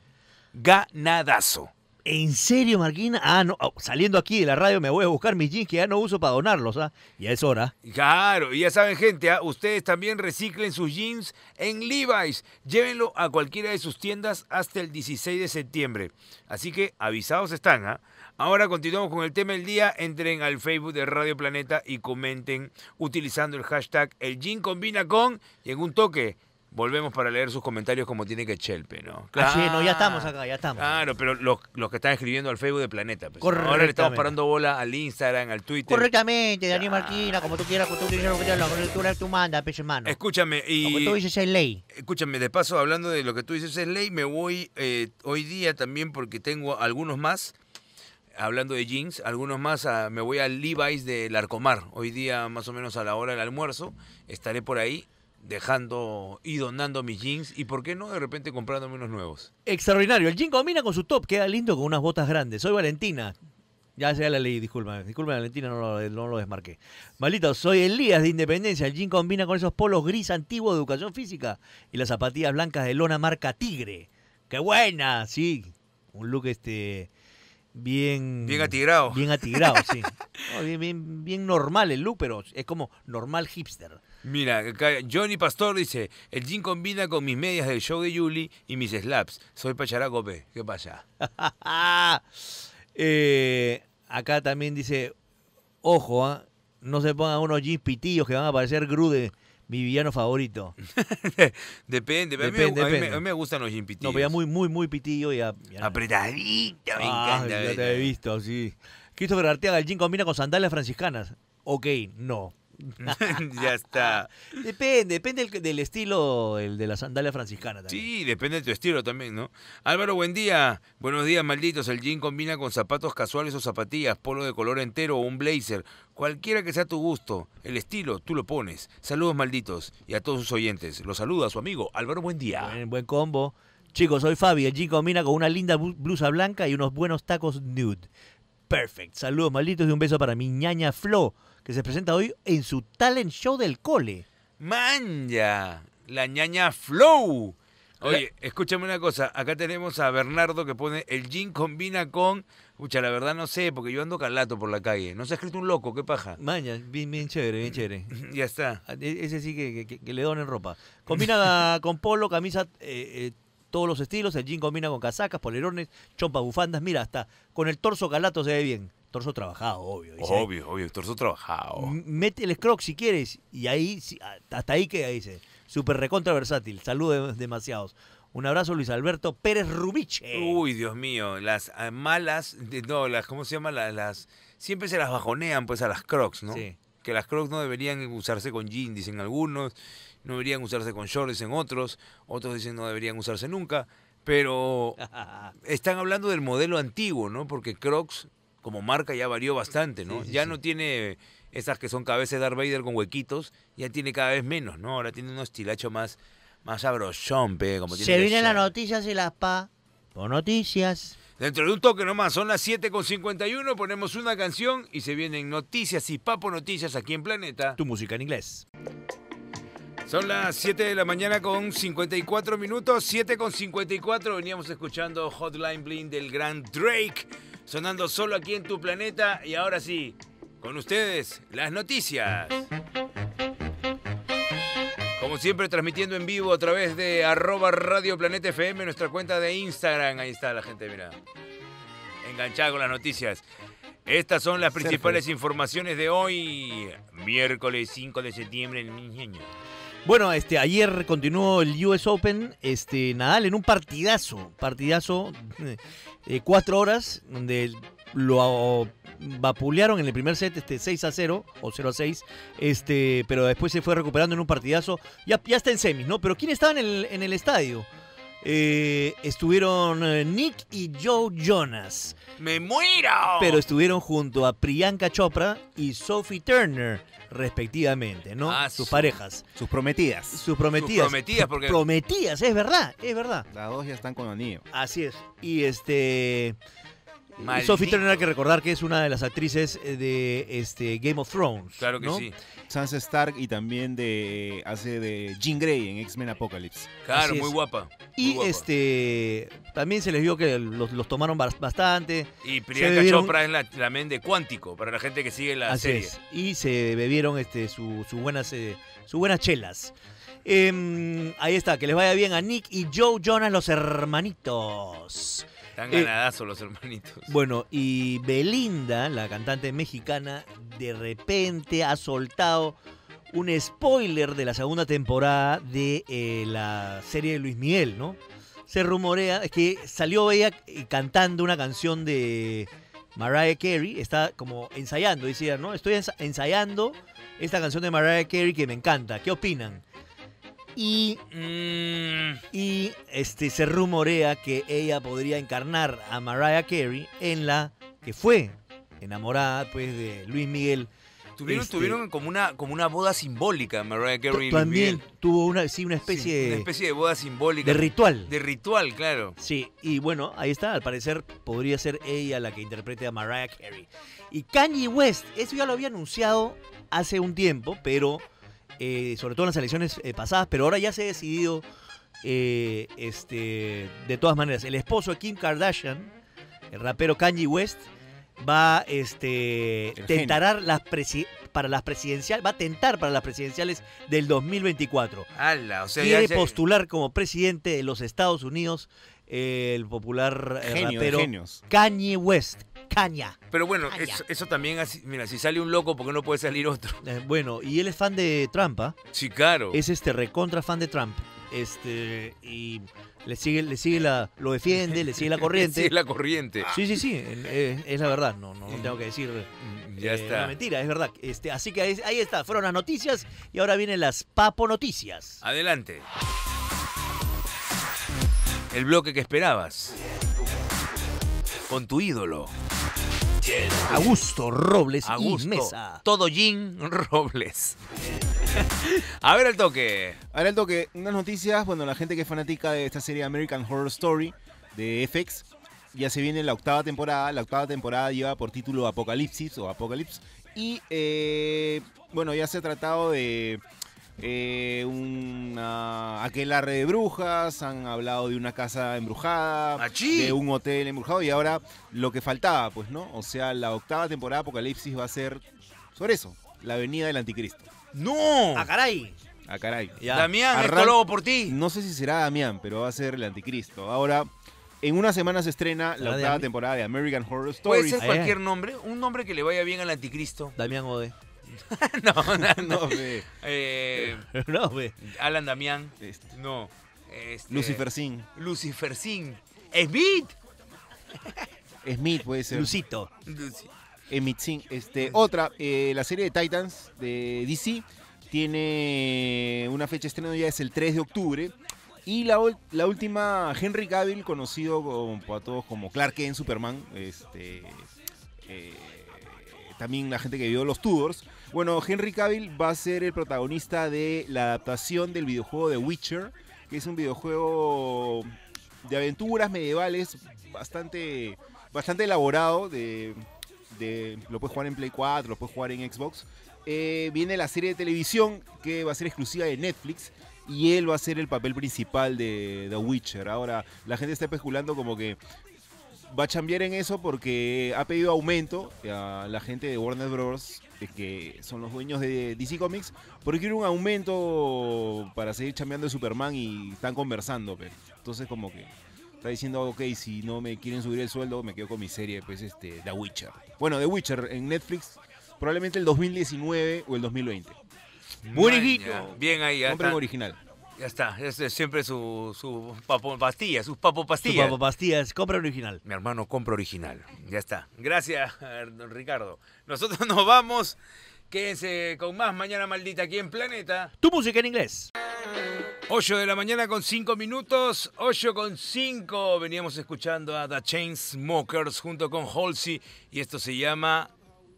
Ganadazo. ¿En serio, Marquina? Ah, no, saliendo aquí de la radio me voy a buscar mis jeans que ya no uso para donarlos, ¿ah? Ya es hora. Claro, y ya saben, gente, ¿ah? ustedes también reciclen sus jeans en Levi's. Llévenlo a cualquiera de sus tiendas hasta el 16 de septiembre. Así que avisados están, ¿ah? Ahora continuamos con el tema del día. Entren al Facebook de Radio Planeta y comenten utilizando el hashtag El Jean Combina con y en un toque volvemos para leer sus comentarios como tiene que Chelpe, ¿no? Claro. Ah, sí, no, ya estamos acá, ya estamos. Claro, pero los, que están escribiendo al Facebook de Planeta. Pues, ahora le estamos parando bola al Instagram, al Twitter. Correctamente, Daniel Marquina, como tú quieras, como tú quieras, como tú, quieras, tú, tú mandas, pues, hermano. Escúchame, y... Como tú dices es ley. Escúchame, de paso, hablando de lo que tú dices es ley, me voy eh, hoy día también porque tengo algunos más hablando de jeans, algunos más, me voy al Levi's del Arcomar. Hoy día, más o menos a la hora del almuerzo, estaré por ahí dejando y donando mis jeans y por qué no de repente comprándome unos nuevos. Extraordinario. El jean combina con su top, queda lindo con unas botas grandes. Soy Valentina. Ya, se la leí, disculpa, disculpa Valentina, no lo, desmarqué. Malito, soy Elías de Independencia. El jean combina con esos polos gris antiguos de educación física y las zapatillas blancas de lona marca Tigre. ¡Qué buena! Sí, un look este bien bien atigrado bien atigrado sí bien, bien normal el look pero es como normal hipster Mira, Johnny Pastor dice, el jean combina con mis medias del show de Yuli y mis slaps. Soy pacharacope, ¿Qué pasa? Eh, acá también dice, ojo, ¿ah? no se pongan unos jeans pitillos que van a parecer grude mi villano favorito. depende, a, mí, me gustan los jeans pitillos. No, pero muy, muy, muy pitillo y... Apretadito, me ah, encanta. Ya te sí. Christopher Arteaga, el jean combina con sandalias franciscanas. Ok, no. ya está. Depende, depende del, estilo el de la sandalia franciscana también. Sí, depende de tu estilo también, ¿no? Álvaro, buen día. Buenos días, malditos. El jean combina con zapatos casuales o zapatillas, polo de color entero o un blazer. Cualquiera que sea tu gusto, el estilo, tú lo pones. Saludos, malditos. Y a todos sus oyentes. Los saluda su amigo Álvaro, buen día. Buen, buen combo. Chicos, soy Fabi. El jean combina con una linda blusa blanca y unos buenos tacos nude. Perfect. Saludos, malditos, y un beso para mi ñaña Flo que se presenta hoy en su talent show del cole. ¡Manja! La ñaña Flow. Oye, escúchame una cosa. Acá tenemos a Bernardo que pone el jean combina con. Escucha, la verdad no sé, porque yo ando calato por la calle. No se ha escrito un loco, qué paja. Maña, bien, chévere, bien chévere. ya está. Ah, e, ese sí que, le donen ropa. Combina con polo, camisa, eh, eh, todos los estilos. El jean combina con casacas, polerones, chompas, bufandas. Mira, hasta con el torso calato se ve bien torso trabajado, obvio. obvio, obvio, torso trabajado. Mete el si quieres y ahí, hasta ahí queda, dice. Súper recontra versátil, saludos demasiados. Un abrazo, Luis Alberto Pérez Rubiche. Uy, Dios mío, las ah, malas, no, las, ¿cómo se llama? Las, siempre se las bajonean, pues, a las crocs, ¿no? Que las crocs no deberían usarse con jeans, dicen algunos, no deberían usarse con shorts, en otros, otros dicen no deberían usarse nunca, pero están hablando del modelo antiguo, ¿no? Porque crocs como marca ya varió bastante, ¿no? ya no tiene esas que son cabezas de Darth Vader con huequitos, ya tiene cada vez menos, ¿no? Ahora tiene unos estilacho más, más sabrosón, pe, como Se vienen las noticias y las pa. Por noticias. Dentro de un toque nomás, son las 7.51, ponemos una canción y se vienen noticias y papo noticias aquí en Planeta. Tu música en inglés. Son las 7 de la mañana con 54 minutos, 7 con 54, veníamos escuchando Hotline Bling del gran Drake sonando solo aquí en tu planeta. Y ahora sí, con ustedes, las noticias. Como siempre, transmitiendo en vivo a través de arroba Radio Planeta FM, nuestra cuenta de Instagram. Ahí está la gente, mira. Enganchada con las noticias. Estas son las principales informaciones de hoy, miércoles 5 de septiembre en Ingenio. Bueno, este, ayer continuó el US Open, este, Nadal en un partidazo, partidazo eh, de cuatro horas, donde lo ah, vapulearon en el primer set este 6 a 0 o 0 a 6 este pero después se fue recuperando en un partidazo ya, ya está en semis no pero quién estaba en el, en el estadio eh, estuvieron eh, Nick y Joe Jonas. ¡Me muero! Pero estuvieron junto a Priyanka Chopra y Sophie Turner, respectivamente, ¿no? Ah, sus parejas. Sus prometidas. Sus prometidas. prometidas, porque. Prometidas, es verdad, es verdad. Las dos ya están con anillo. Así es. Y este. Sophie Turner que recordar que es una de las actrices eh, de este, Game of Thrones. Claro que sí. Sansa Stark y también de eh, hace de Jean Grey en X-Men Apocalypse. Claro, muy guapa. y este también se les vio que los, tomaron bastante. Y Priyanka Chopra es la, de Cuántico para la gente que sigue la serie. Y se bebieron este eh, sus buenas buenas chelas. Em, ahí está, que les vaya bien a Nick y Joe Jonas, los hermanitos. Están eh, ganadazos los hermanitos. Bueno, y Belinda, la cantante mexicana, de repente ha soltado un spoiler de la segunda temporada de eh, la serie de Luis Miguel, ¿no? Se rumorea que salió ella eh, cantando una canción de Mariah Carey, está como ensayando, decía, ¿no? Estoy ensayando esta canción de Mariah Carey que me encanta. ¿Qué opinan? Mm. Y, este, se rumorea que ella podría encarnar a Mariah Carey en la que fue enamorada pues, de Luis Miguel. Tuvieron, este, como una como una boda simbólica Mariah Carey. También tuvo una una especie de una especie de boda simbólica de ritual de ritual claro. Sí y bueno ahí está al parecer podría ser ella la que interprete a Mariah Carey y Kanye West eso ya lo había anunciado hace un tiempo pero eh, sobre todo en las elecciones eh, pasadas, pero ahora ya se ha decidido, eh, este, de todas maneras, el esposo de Kim Kardashian, el rapero Kanye West, va este, tentar las para las presidenciales, va a tentar para las presidenciales del 2024. y o postular como presidente de los Estados Unidos el popular eh, Genio, West. Caña. Pero bueno, Eso, también, mira, si sale un loco, ¿por qué no puede salir otro? Eh, bueno, y él es fan de Trump, ¿ah? Sí, claro. Es este recontra fan de Trump. Este, y le sigue, le sigue la, lo defiende, le sigue la corriente. le sigue la corriente. Sí, sí, sí, es, la verdad, no, no, tengo que decir. Mm, eh, ya está. mentira, es verdad. Este, así que ahí, ahí está, fueron las noticias y ahora vienen las Papo Noticias. Adelante. El bloque que esperabas. Con tu ídolo. Augusto Robles Augusto, y Mesa. Todo Jim Robles. A ver el toque. A ver el toque. Unas noticias. Bueno, la gente que es fanática de esta serie American Horror Story de FX. Ya se viene la octava temporada. La octava temporada lleva por título Apocalipsis o Apocalipsis. Y eh, bueno, ya se ha tratado de eh, arre de brujas, han hablado de una casa embrujada, de un hotel embrujado y ahora lo que faltaba, pues, ¿no? O sea, la octava temporada de Apocalipsis va a ser sobre eso, la venida del anticristo. ¡No! ¡A ah, caray! ¡A ah, caray! Damián, por ti. No sé si será Damián, pero va a ser el anticristo. Ahora, en una semana se estrena la octava temporada de American Horror Story. ¿Puede ser cualquier nombre? Un nombre que le vaya bien al anticristo. Damián Ode. no, no, no. ve. Eh, no, ve. Alan Damián. Este. No. Este, Lucifer Sin. Lucifer Sin. Smith. Smith puede ser. Lucito. Smith Sin. Este, otra, eh, la serie de Titans de DC tiene una fecha de estreno ya es el 3 de octubre. Y la, la última, Henry Cavill, conocido como, todos como Clark en Superman, este, eh, también la gente que vio los Tudors, bueno, Henry Cavill va a ser el protagonista de la adaptación del videojuego The Witcher, que es un videojuego de aventuras medievales bastante, bastante elaborado. De, lo puedes jugar en Play 4, lo puedes jugar en Xbox. Eh, viene la serie de televisión que va a ser exclusiva de Netflix y él va a ser el papel principal de The Witcher. Ahora, la gente está especulando como que va a cambiar en eso porque ha pedido aumento a la gente de Warner Bros que son los dueños de DC Comics, porque quieren un aumento para seguir chambeando de Superman y están conversando. Pero. Entonces como que está diciendo, ok, si no me quieren subir el sueldo, me quedo con mi serie, pues este, The Witcher. Bueno, The Witcher en Netflix, probablemente el 2019 o el 2020. Buenísimo. Bien ahí, ya. original. Ya está, es, siempre su, su papo pastilla, sus papo pastillas. Su papo pastillas, compra original. Mi hermano compra original, ya está. Gracias, don Ricardo. Nosotros nos vamos. Quédense con más Mañana Maldita aquí en Planeta. Tu música en inglés. 8 de la mañana con 5 minutos, 8 con 5. Veníamos escuchando a The Chainsmokers junto con Halsey y esto se llama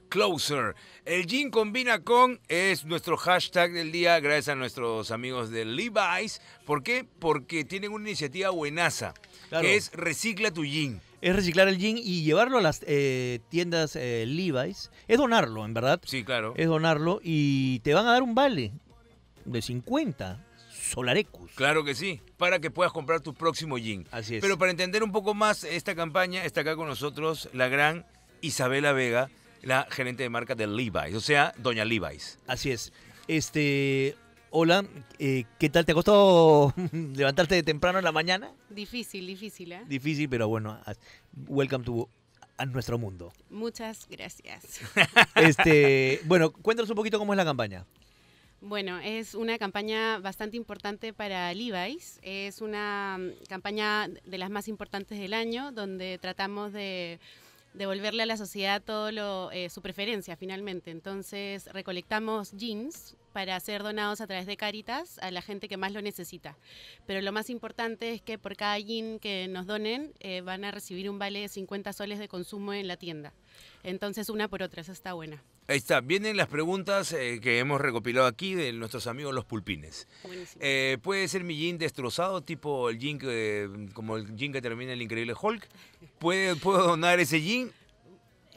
Closer. El jean combina con es nuestro hashtag del día, gracias a nuestros amigos de Levi's. ¿Por qué? Porque tienen una iniciativa buenaza, que es Recicla tu jean. Es reciclar el jean y llevarlo a las eh, tiendas eh, Levi's. Es donarlo, en verdad. Sí, claro. Es donarlo y te van a dar un vale de 50 solarecus. Claro que sí, para que puedas comprar tu próximo jean. Así es. Pero para entender un poco más esta campaña, está acá con nosotros la gran Isabela Vega la gerente de marca de Levi's, o sea, doña Levi's. Así es. Este, hola, eh, ¿qué tal? ¿Te ha costado levantarte de temprano en la mañana? Difícil, difícil, ¿eh? Difícil, pero bueno, welcome to a nuestro mundo. Muchas gracias. Este, bueno, cuéntanos un poquito cómo es la campaña. Bueno, es una campaña bastante importante para Levi's. Es una mm, campaña de las más importantes del año, donde tratamos de devolverle a la sociedad todo lo, eh, su preferencia finalmente. Entonces recolectamos jeans para ser donados a través de Caritas a la gente que más lo necesita. Pero lo más importante es que por cada jean que nos donen eh, van a recibir un vale de 50 soles de consumo en la tienda. Entonces, una por otra, eso está buena. Ahí está, vienen las preguntas eh, que hemos recopilado aquí de nuestros amigos los pulpines. Eh, ¿Puede ser mi jean destrozado, tipo el jean que, como el jean que termina el Increíble Hulk? ¿Puede, ¿Puedo donar ese jean?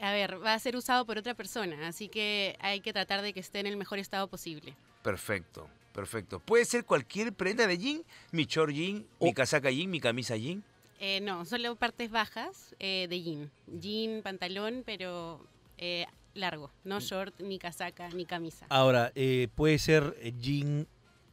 A ver, va a ser usado por otra persona, así que hay que tratar de que esté en el mejor estado posible. Perfecto, perfecto. ¿Puede ser cualquier prenda de jean? Mi short jean, mi casaca jean, mi camisa jean. Eh, no, solo partes bajas eh, de jean. Jean, pantalón, pero eh, largo. No mm. short, ni casaca, ni camisa. Ahora, ¿puede ser jean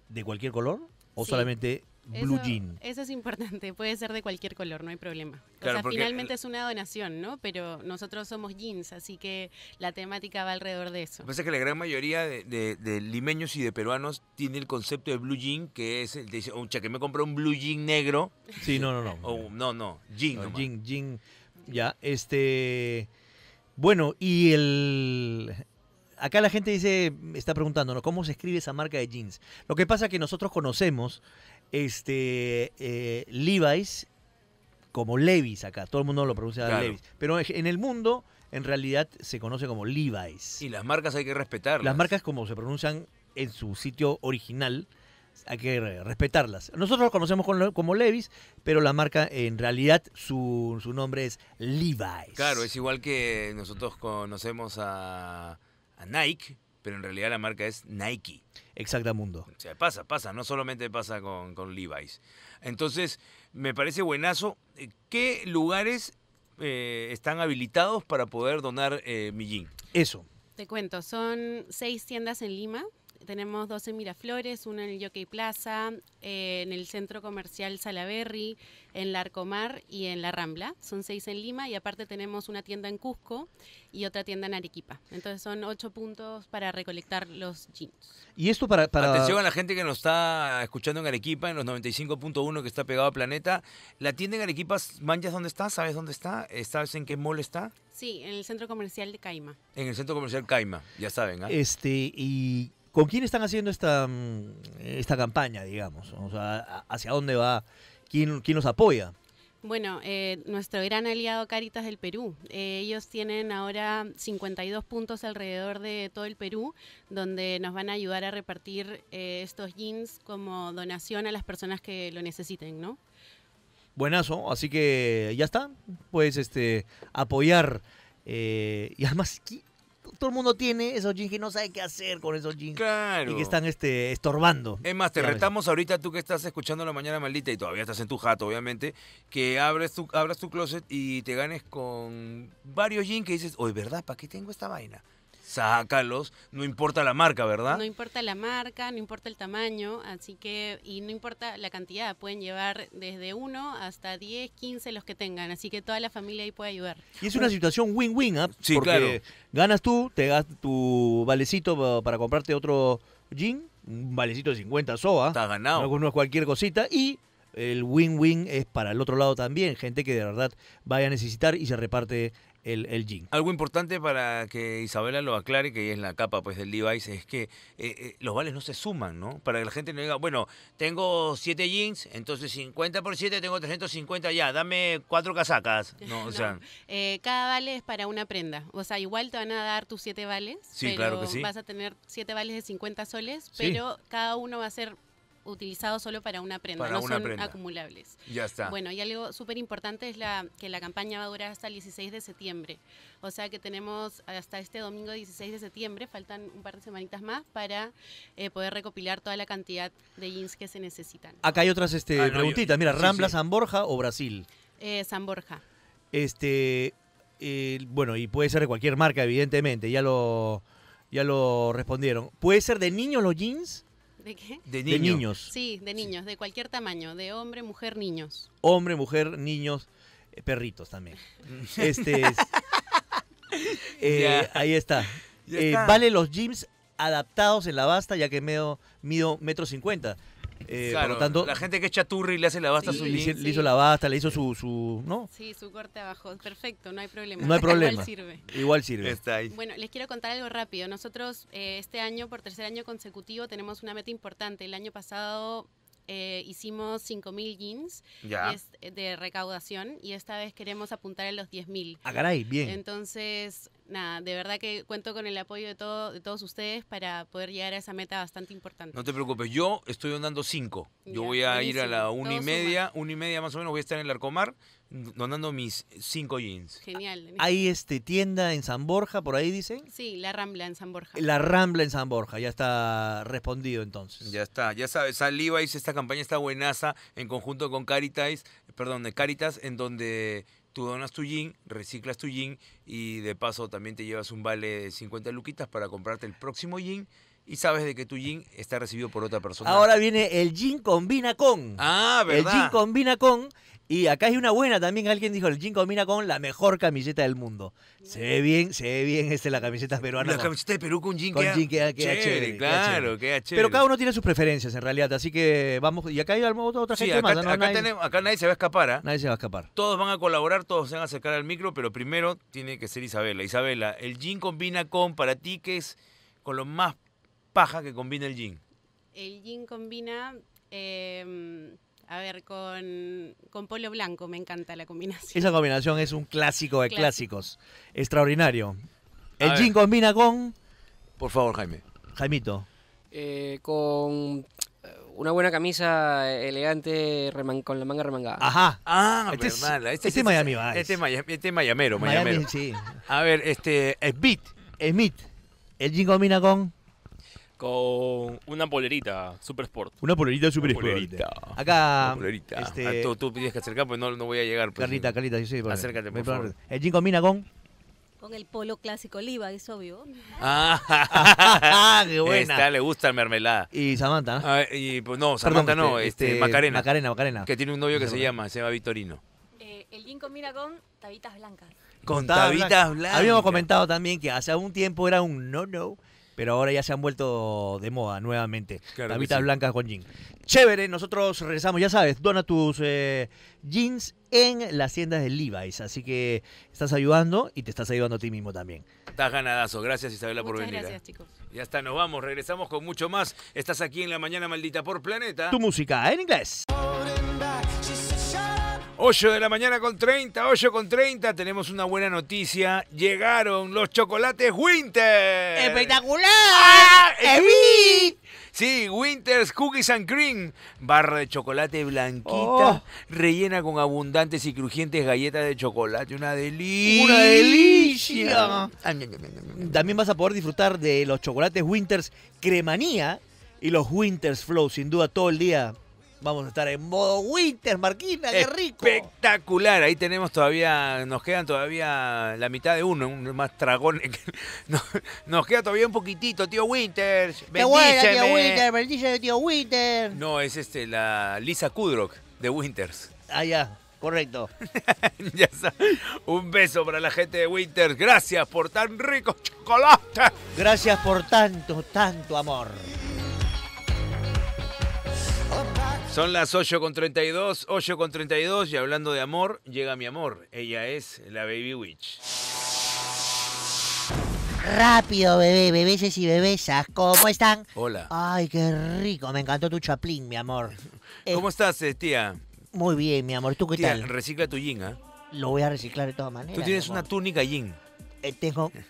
de cualquier color? ¿O solamente blue jean. Eso es importante, puede ser de cualquier color, no hay problema. o sea, finalmente es una donación, ¿no? Pero nosotros somos jeans, así que la temática va alrededor de eso. Lo que que la gran mayoría de, limeños y de peruanos tiene el concepto de blue jean, que es, dice, un que me compró un blue jean negro. Sí, no, no, no. no, no, jean. jean, jean, ya, este... Bueno, y el acá la gente dice, está preguntándonos, ¿cómo se escribe esa marca de jeans? Lo que pasa es que nosotros conocemos este, eh, Levi's como Levi's acá. Todo el mundo lo pronuncia Levi's. Pero en el mundo, en realidad, se conoce como Levi's. Y las marcas hay que respetarlas. Las marcas, como se pronuncian en su sitio original, hay que respetarlas. Nosotros lo conocemos como Levis, pero la marca en realidad su, su, nombre es Levi's. Claro, es igual que nosotros conocemos a, a Nike, pero en realidad la marca es Nike. exactamente O sea, pasa, pasa, no solamente pasa con, Levi's. Entonces, me parece buenazo. ¿Qué lugares eh, están habilitados para poder donar eh, Eso. Te cuento, son seis tiendas en Lima, tenemos dos en Miraflores, una en el Jockey Plaza, eh, en el Centro Comercial Salaberry, en la Arcomar y en la Rambla. Son seis en Lima y aparte tenemos una tienda en Cusco y otra tienda en Arequipa. Entonces son ocho puntos para recolectar los jeans. Y esto para... Atención a la gente que nos está escuchando en Arequipa, en los 95.1 que está pegado a Planeta. La tienda en Arequipa, ¿manchas dónde está? ¿Sabes dónde está? ¿Sabes en qué mall está? Sí, en el centro comercial de Caima. En el centro comercial Caima, ya saben. ¿ah? Este, y ¿Con quién están haciendo esta, mm, esta campaña, digamos? O sea, ¿hacia dónde va? ¿Quién, quién los apoya? Bueno, eh, nuestro gran aliado Caritas del Perú. Eh, ellos tienen ahora 52 puntos alrededor de todo el Perú, donde nos van a ayudar a repartir eh, estos jeans como donación a las personas que lo necesiten, ¿no? Buenazo, así que ya está. Puedes este, apoyar. y además, todo el mundo tiene esos jeans que no sabe qué hacer con esos jeans. Y que están este, estorbando. Es más, te retamos ahorita tú que estás escuchando La Mañana Maldita y todavía estás en tu jato, obviamente, que abres tu, abras tu closet y te ganes con varios jeans que dices, oye, ¿verdad? ¿Para qué tengo esta vaina? sácalos, no importa la marca, ¿verdad? No importa la marca, no importa el tamaño, así que, y no importa la cantidad, pueden llevar desde uno hasta 10, 15 los que tengan, así que toda la familia ahí puede ayudar. Y es una situación win-win, ¿ah? -win, win Porque ganas tú, te das tu valecito eh, para comprarte otro jean, un valecito de 50 soa. Estás ganado. No es cualquier cosita y el win-win es para el otro lado también, gente que de verdad vaya a necesitar y se reparte el, jean. Algo importante para que Isabela lo aclare, que es la capa pues del device es que eh, eh, los vales no se suman, ¿no? Para que la gente no diga, bueno, tengo siete jeans, entonces 50 por 7 tengo 350 ya, dame cuatro casacas. No, o eh, cada vale es para una prenda. O sea, igual te van a dar tus siete vales. Sí, pero claro Vas a tener siete vales de 50 soles, pero cada uno va a ser utilizado solo para una prenda, no son acumulables. Ya está. Bueno, y algo súper importante es la, que la campaña va a durar hasta el 16 de septiembre. O sea que tenemos hasta este domingo 16 de septiembre, faltan un par de semanitas más para eh, poder recopilar toda la cantidad de jeans que se necesitan. Acá hay otras este, ah, preguntitas. Mira, Rambla, San Borja o Brasil. Eh, San Borja. Este, bueno, y puede ser de cualquier marca, evidentemente, ya lo, ya lo respondieron. ¿Puede ser de niños los jeans? ¿De qué? De, niños. Sí, de niños, de cualquier tamaño, de hombre, mujer, niños. Hombre, mujer, niños, eh, perritos también. este eh, Ahí eh, está. vale los jeans adaptados en la basta, ya que mido metro cincuenta. Eh, tanto, la gente que echa chaturri le hace la basta le, hizo, la basta, le hizo su, su, ¿no? Sí, su corte abajo. Perfecto, no hay problema. Igual sirve. Bueno, les quiero contar algo rápido. Nosotros eh, este año, por tercer año consecutivo, tenemos una meta importante. El año pasado eh, hicimos mil jeans eh, de recaudación y esta vez queremos apuntar a los 10.000. Ah, caray, bien. Entonces, nada, de verdad que cuento con el apoyo de, todo, de todos ustedes para poder llegar a esa meta bastante importante. No te preocupes, yo estoy andando 5. Yo voy a ir a la una y media, 1 y media más o menos voy a estar en el Arcomar donando mis cinco jeans. Genial. Ah, ¿Hay este, tienda en San Borja, por ahí dicen? Sí, la Rambla en San Borja. La Rambla en San Borja, ya está respondido entonces. Ya está, ya sabes, Saliva esta campaña, está buenaza, en conjunto con Caritas, perdón, de Caritas, en donde tú donas tu jean, reciclas tu jean y de paso también te llevas un vale de 50 luquitas para comprarte el próximo jean y sabes de que tu jean está recibido por otra persona. Ahora viene el jean combina con. Ah, ¿verdad? El jean combina con. Y acá hay una buena también, alguien dijo, el jean combina con la mejor camiseta del mundo. Se ve bien, se ve bien este, la camiseta peruana. La camiseta de Perú con jean con jean chévere, Claro, qué chévere. Pero cada uno tiene sus preferencias en realidad, así que vamos, y acá hay otra gente acá, nadie, se va a escapar, ¿ah? Nadie se va a escapar. Todos van a colaborar, todos se van a acercar al micro, pero primero tiene que ser Isabela. Isabela, el jean combina con, para ti, que es con lo más paja que combina el jean. El jean combina, em, a ver, con, con, polo blanco, me encanta la combinación. Esa combinación es un clásico de clásicos, extraordinario. el jean combina con... Por favor, Jaime. Jaimito. Eh, con eh, una buena camisa elegante con la manga remangada. Ajá. Ah, este es, este, este Miami Vice. Este, este Mayamero. Miami, este sí. A ver, este Smith. Smith. El jean combina con con una polerita, Super Sport. Una polerita Super Una polerita. Sport. Acá. Una polerita. Este, ah, tú, tienes que acercar, pues no, no voy a llegar. Carlita, pues, Carlita, sí, sí. Acércate, por favor. El Jim combina con. Con el polo clásico oliva, es obvio. Ah, qué buena. Esta le gusta el mermelada. Y Samantha. ¿no? Ah, y pues no, Samantha no, este, este, este, Macarena. Macarena, Macarena. Que tiene un novio que se llama, se llama Vitorino. Eh, el Jim combina con tabitas blancas. Con tabitas blancas. Habíamos comentado también que hace algún tiempo era un no-no pero ahora ya se han vuelto de moda nuevamente. La mitad blancas con jeans. Chévere, nosotros regresamos, ya sabes, dona tus eh, jeans en las tiendas de Levi's, así que estás ayudando y te estás ayudando a ti mismo también. Estás ganadazo, gracias Isabela por venir. Gracias, ¿eh? chicos. Ya está, nos vamos, regresamos con mucho más. Estás aquí en la mañana maldita por Planeta. Tu música en inglés. 8 de la mañana con 30, 8 con 30, tenemos una buena noticia. Llegaron los chocolates Winter. ¡Espectacular! Ah, ¡Es ¡Sí! sí, Winters Cookies and Cream. Barra de chocolate blanquita, oh. rellena con abundantes y crujientes galletas de chocolate. Una delicia. ¡Una delicia! También vas a poder disfrutar de los chocolates Winters Cremanía y los Winters Flow, sin duda, todo el día. Vamos a estar en modo winter, Marquina, qué rico. Espectacular, ahí tenemos todavía, nos quedan todavía la mitad de uno, un más tragón. Nos, queda todavía un poquitito, tío Winters. Qué buena, tío Winter, de tío Winter. No, es este, la Lisa Kudrock de Winters. Ah, ya. Correcto. ya un beso para la gente de Winters. Gracias por tan rico chocolate. Gracias por tanto, tanto amor. Son las 8 con 32, 8 con 32 y hablando de amor, llega mi amor. Ella es la Baby Witch. Rápido, bebé, bebés y bebesas, ¿cómo están? Hola. Ay, qué rico, me encantó tu chaplín, mi amor. Eh, ¿Cómo estás, eh, tía? Muy bien, mi amor, ¿tú qué tía, recicla tu jean, ¿ah? Lo voy a reciclar de todas maneras. Tú tienes una túnica jean. Eh, tengo...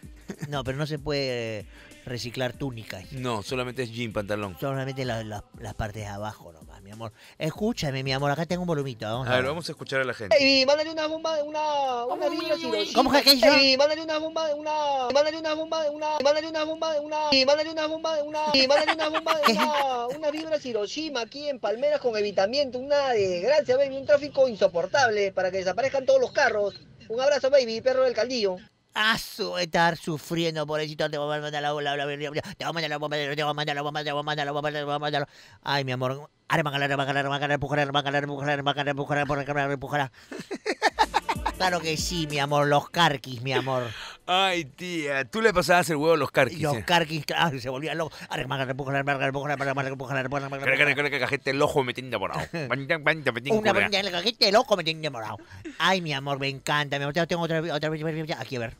No, pero no se puede reciclar túnicas. No, solamente es jean, pantalón. Solamente las partes de abajo nomás mi amor. Escúchame, mi amor, acá tengo un volumito. Vamos a, ver, vamos a escuchar a la gente. Baby, mándale una bomba, de una. ¿Cómo, una niña ¿Cómo que Baby, mándale una bomba, de una. Mándale una bomba, de una. Mándale una bomba, de una. Mándale una bomba, de una. Mándale una bomba, de una. Una vibra Hiroshima aquí en Palmeras con evitamiento. Una desgracia, baby. Un tráfico insoportable para que desaparezcan todos los carros. Un abrazo, baby, perro del caldillo su estar sufriendo, pobrecito, te voy a mandar la bola, te voy a mandar la bomba, te voy a mandar la bomba, te voy a mandar la bomba, te voy a mandar la Ay, mi amor, arma, arma, mandar arma, arma, a Claro que sí, mi amor, los carquis, mi amor. Ay, tía, tú le pasabas el huevo a los carquis. Los eh. carquis, claro. se volvía loco. cajete el ojo me tiene enamorado. Una en la cajete el ojo me tiene enamorado. Ay, mi amor, me encanta. Me tengo otra, otra, aquí, a ver.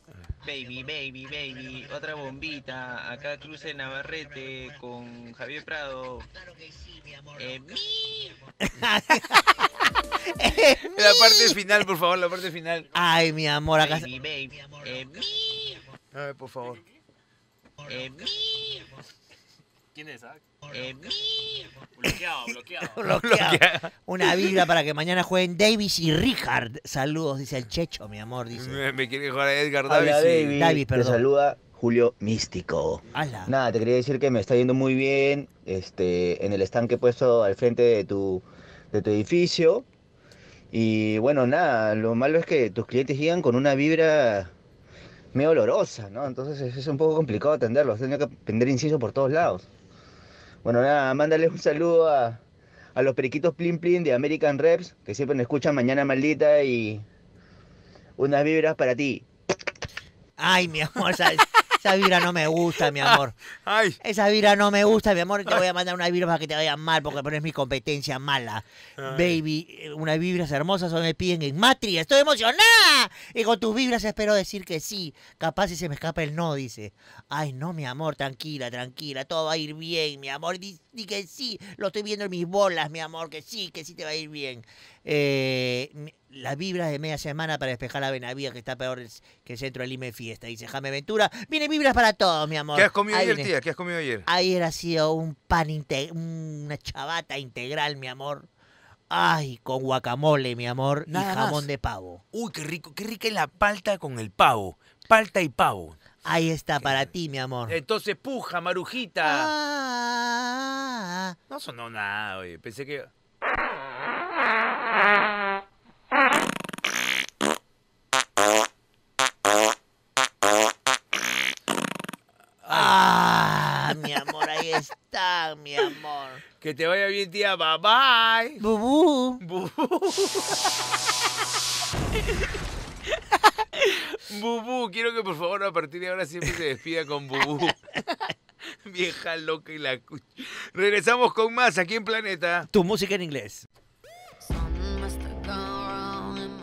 Baby, baby, baby, otra bombita. Acá cruce Navarrete con Javier Prado. Claro que sí, mi amor. Eh, la parte final, por favor, la parte final. Ay, mi amor, acá. por favor. ¿Quién es? Eh, bloqueado, bloqueado. bloqueado. Una vibra para que mañana jueguen Davis y Richard. Saludos, dice el Checho, mi amor. Dice. Me, quiere jugar a Edgar Davis. David. perdón. Te saluda Julio Místico. Nada, te quería decir que me está yendo muy bien este, en el stand que he puesto al frente de tu, de tu edificio. Y bueno, nada, lo malo es que tus clientes llegan con una vibra medio olorosa, ¿no? Entonces es un poco complicado atenderlos, tengo que prender inciso por todos lados. Bueno, nada, mándale un saludo a, los periquitos plim Plin de American Reps, que siempre nos escuchan mañana maldita y unas vibras para ti. Ay, mi amor, esa vibra no me gusta, mi amor. Esa vibra no me gusta, mi amor. Te voy a mandar una vibra para que te vaya mal, porque pones mi competencia mala. Baby, eh, unas vibras hermosas o me piden en Matri. ¡Estoy emocionada! Y con tus vibras espero decir que sí. Capaz si se me escapa el no, dice. Ay, no, mi amor, tranquila, tranquila. Todo va a ir bien, mi amor. Di, que sí. Lo estoy viendo en mis bolas, mi amor. Que sí, que sí te va a ir bien. Eh, las vibras de media semana para despejar la Benavía, que está peor que el centro del Lime Fiesta. Dice Jame Ventura, viene vibras para todos, mi amor. ¿Qué has comido ayer, tía? ¿Qué has comido ayer? Ayer ha sido un pan, una chavata integral, mi amor. Ay, con guacamole, mi amor, y jamón de pavo. Uy, qué rico, qué rica es la palta con el pavo. Palta y pavo. Ahí está para ti, mi amor. Entonces, puja, marujita. Ah. No sonó nada, oye. Pensé que. Ah, mi amor, ahí está, mi amor. Que te vaya bien, tía. Bye bye. Bubú. Bubú. Bubú, quiero que por favor a partir de ahora siempre se despida con Bubú. Vieja loca y la cucha. Regresamos con más aquí en Planeta. Tu música en inglés.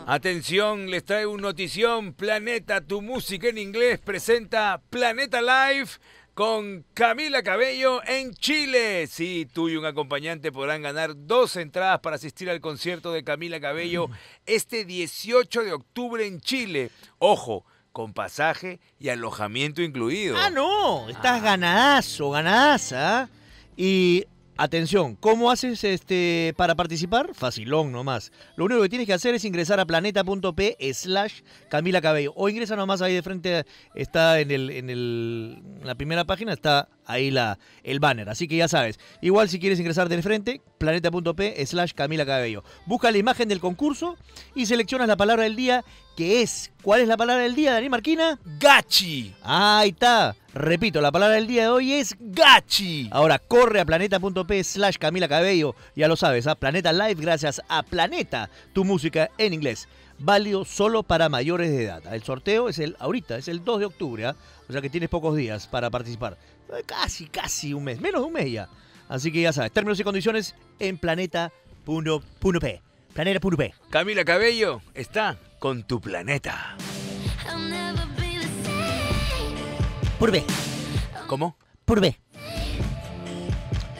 Atención, les traigo un notición. Planeta, tu música en inglés presenta Planeta Live con Camila Cabello en Chile. sí, tú y un acompañante podrán ganar dos entradas para asistir al concierto de Camila Cabello mm. este 18 de octubre en Chile. Ojo, con pasaje y alojamiento incluido. Ah, no, estás ah. ganadazo, ganadaza. Y Atención, ¿cómo haces este para participar? Facilón nomás. Lo único que tienes que hacer es ingresar a planeta.p slash Camila Cabello. O ingresa nomás ahí de frente, está en el, en el la primera página, está ahí la, el banner. Así que ya sabes. Igual si quieres ingresar de frente, planeta.p slash Camila Cabello. Busca la imagen del concurso y seleccionas la palabra del día, que es. ¿Cuál es la palabra del día, Daniel Marquina? Gachi. Ah, ahí está. Repito, la palabra del día de hoy es Gachi. Ahora corre a planeta.p slash Camila Cabello. Ya lo sabes, a ¿ah? Planeta Live gracias a Planeta, tu música en inglés. Válido solo para mayores de edad. El sorteo es el ahorita, es el 2 de octubre. ¿ah? O sea que tienes pocos días para participar. Eh, casi, casi un mes. Menos de un mes ya. Así que ya sabes, términos y condiciones en planeta.p. Planeta.p. Camila Cabello está con tu planeta. Purbe. ¿Cómo? Por B.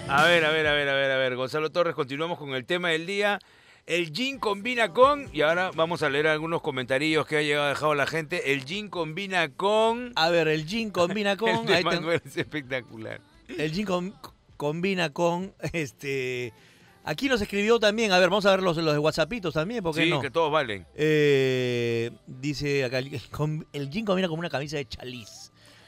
A ver, a ver, a ver, a ver, a ver. Gonzalo Torres, continuamos con el tema del día. El jean combina con, y ahora vamos a leer algunos comentarios que ha llegado dejado la gente. El jean combina con. A ver, el jean combina con. el de Manuel es espectacular. El jean combina con. Este. Aquí nos escribió también, a ver, vamos a ver los, de WhatsAppitos también, porque sí, que todos valen. Eh, dice acá, el, jean combina con una camisa de chaliz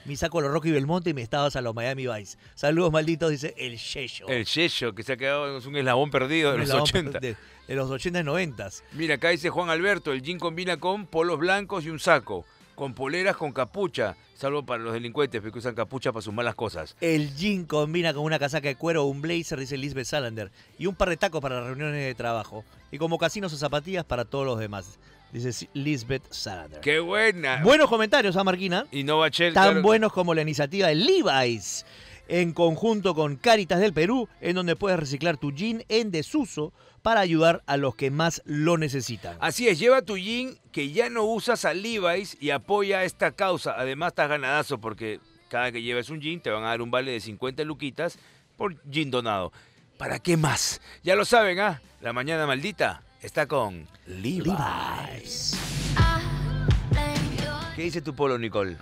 los los Rocky Belmonte y me estabas a los Miami Vice. Saludos malditos, dice el Yello. El Yello, que se ha quedado, es un eslabón perdido de los 80. De, los 80 y 90. Mira, acá dice Juan Alberto, el jean combina con polos blancos y un saco. Con poleras con capucha, salvo para los delincuentes que usan capucha para sus malas cosas. El jean combina con una casaca de cuero, un blazer, dice Lisbeth Salander, y un par de tacos para las reuniones de trabajo. Y como casinos o zapatillas para todos los demás. Dice Lisbeth Salander. ¡Qué buena! Buenos comentarios a ¿ah, Marquina. Y no Tan buenos como la iniciativa de Levi's en conjunto con Caritas del Perú, en donde puedes reciclar tu jean en desuso para ayudar a los que más lo necesitan. Así es, lleva tu jean que ya no usas a Levi's y apoya esta causa. Además, estás ganadazo porque cada que lleves un jean te van a dar un vale de 50 luquitas por jean donado. ¿Para qué más? Ya lo saben, ¿ah? La mañana maldita está con Levi's. ¿Qué dice tu polo, Nicole?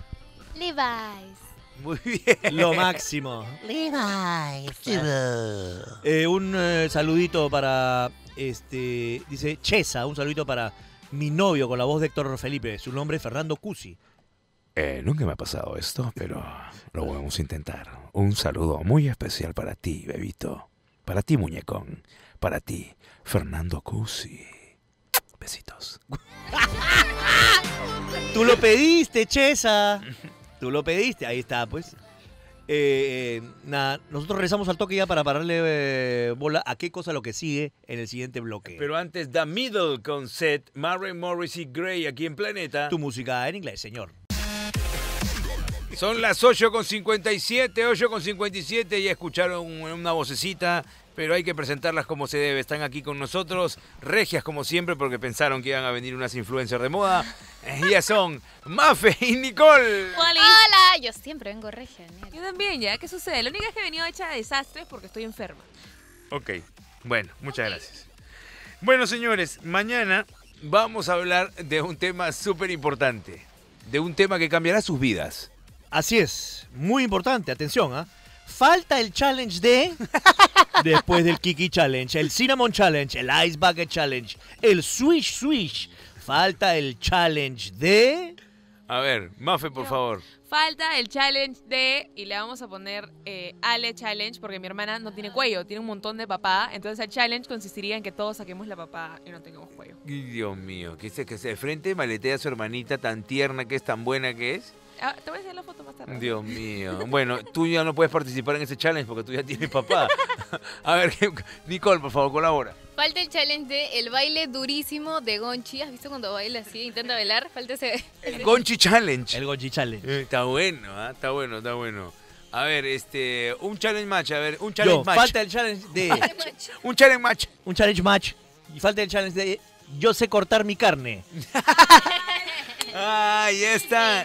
Levi's. Muy bien. Lo máximo. Levi's. Eh, un eh, saludito para, este, dice Chesa, un saludito para mi novio con la voz de Héctor Felipe. Su nombre es Fernando Cusi. Eh, nunca me ha pasado esto, pero lo vamos a intentar. Un saludo muy especial para ti, bebito. Para ti, muñecón. Para ti, Fernando Cusi. Besitos. Tú lo pediste, Chesa. Tú lo pediste. Ahí está, pues. Eh, eh, nada, nosotros rezamos al toque ya para pararle eh, bola a qué cosa lo que sigue en el siguiente bloque. Pero antes, The Middle con set Maren Morris y Gray aquí en Planeta. Tu música en inglés, señor. Son las 8 con 57, 8 con 57, ya escucharon una vocecita pero hay que presentarlas como se debe. Están aquí con nosotros, regias como siempre, porque pensaron que iban a venir unas influencers de moda. Ellas son Mafe y Nicole. Hola, yo siempre vengo regia. Mira. Yo también, ¿ya? ¿Qué sucede? Lo única que he venido hecha de es porque estoy enferma. Ok, bueno, muchas gracias. Bueno, señores, mañana vamos a hablar de un tema súper importante, de un tema que cambiará sus vidas. Así es, muy importante, atención, ¿ah? Falta el challenge de. Después del Kiki Challenge, el Cinnamon Challenge, el Ice Bucket Challenge, el Swish Swish. Falta el challenge de. A ver, Mafe, por favor. Falta el challenge de, y le vamos a poner eh, Ale Challenge, porque mi hermana no tiene cuello, tiene un montón de papá. Entonces el challenge consistiría en que todos saquemos la papá y no tengamos cuello. Dios mío, que se, que se de frente maletea a su hermanita tan tierna que es, tan buena que es. Ah, te voy a hacer la foto más tarde. Dios mío. Bueno, tú ya no puedes participar en ese challenge porque tú ya tienes papá. A ver, Nicole, por favor, colabora. Falta el challenge de el baile durísimo de Gonchi. ¿Has visto cuando baila así, intenta bailar? Falta ese... El Gonchi Challenge. El Gonchi Challenge. Eh, está bueno, ¿ah? está bueno, está bueno. A ver, este, un challenge match, a ver, un challenge match. Falta el challenge de... un challenge match. Un challenge match. Y falta el challenge de... Yo sé cortar mi carne. Ah, ahí está.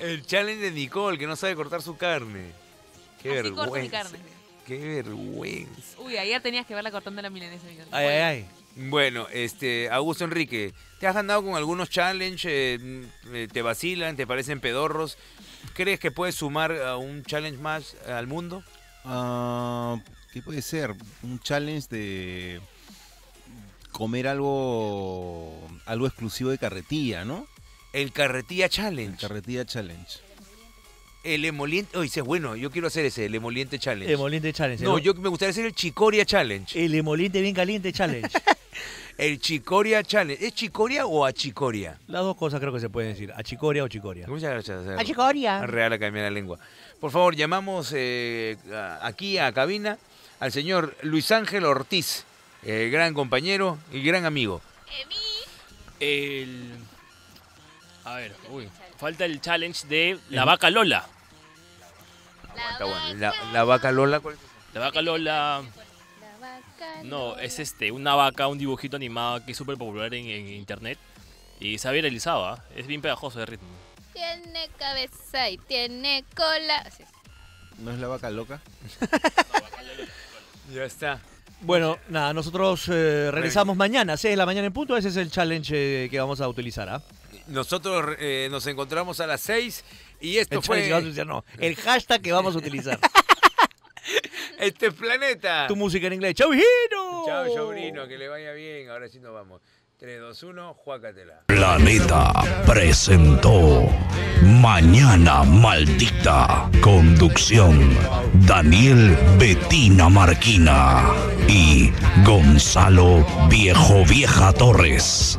El challenge de Nicole, que no sabe cortar su carne. Qué vergüenza. Qué vergüenza. Uy, ahí ya tenías que verla cortando la milanesa, Ay, bueno. ay, ay. Bueno, este, Augusto Enrique, ¿te has andado con algunos challenges? Eh, eh, ¿Te vacilan? ¿Te parecen pedorros? ¿Crees que puedes sumar a un challenge más al mundo? Ah, ¿Qué puede ser? Un challenge de comer algo, algo exclusivo de carretilla, ¿no? El Carretilla Challenge. El Carretilla Challenge. El emoliente. Oye, es bueno, yo quiero hacer ese, el emoliente challenge. Emoliente challenge. No, yo me gustaría hacer el chicoria challenge. El emoliente bien caliente challenge. el chicoria challenge. ¿Es chicoria o achicoria? Las dos cosas creo que se pueden decir, achicoria o chicoria. Muchas gracias. Achicoria. Real Academia de la Lengua. Por favor, llamamos eh, aquí a cabina al señor Luis Ángel Ortiz, el gran compañero y gran amigo. El... A ver, uy. Falta el challenge de la vaca Lola. La, vaca Lola, ¿cuál es La vaca Lola. No, es este, una vaca, un dibujito animado que es súper popular en, internet. Y se había realizado, ¿ah? es bien pegajoso de ritmo. Tiene cabeza y tiene cola. ¿No es la vaca loca? ya está. Bueno, nada, nosotros eh, regresamos mañana, 6 de la mañana en punto. Ese es el challenge eh, que vamos a utilizar, ¿ah? Nosotros eh, nos encontramos a las 6 y esto fue... el hashtag que vamos a utilizar. este Planeta. Tu música en inglés. ¡Chao Gino! Chau, sobrino, que le vaya bien. Ahora sí nos vamos. 3, 2, 1, juácatela. Planeta presentó Mañana Maldita. Conducción: Daniel Betina Marquina y Gonzalo Viejo Vieja Torres.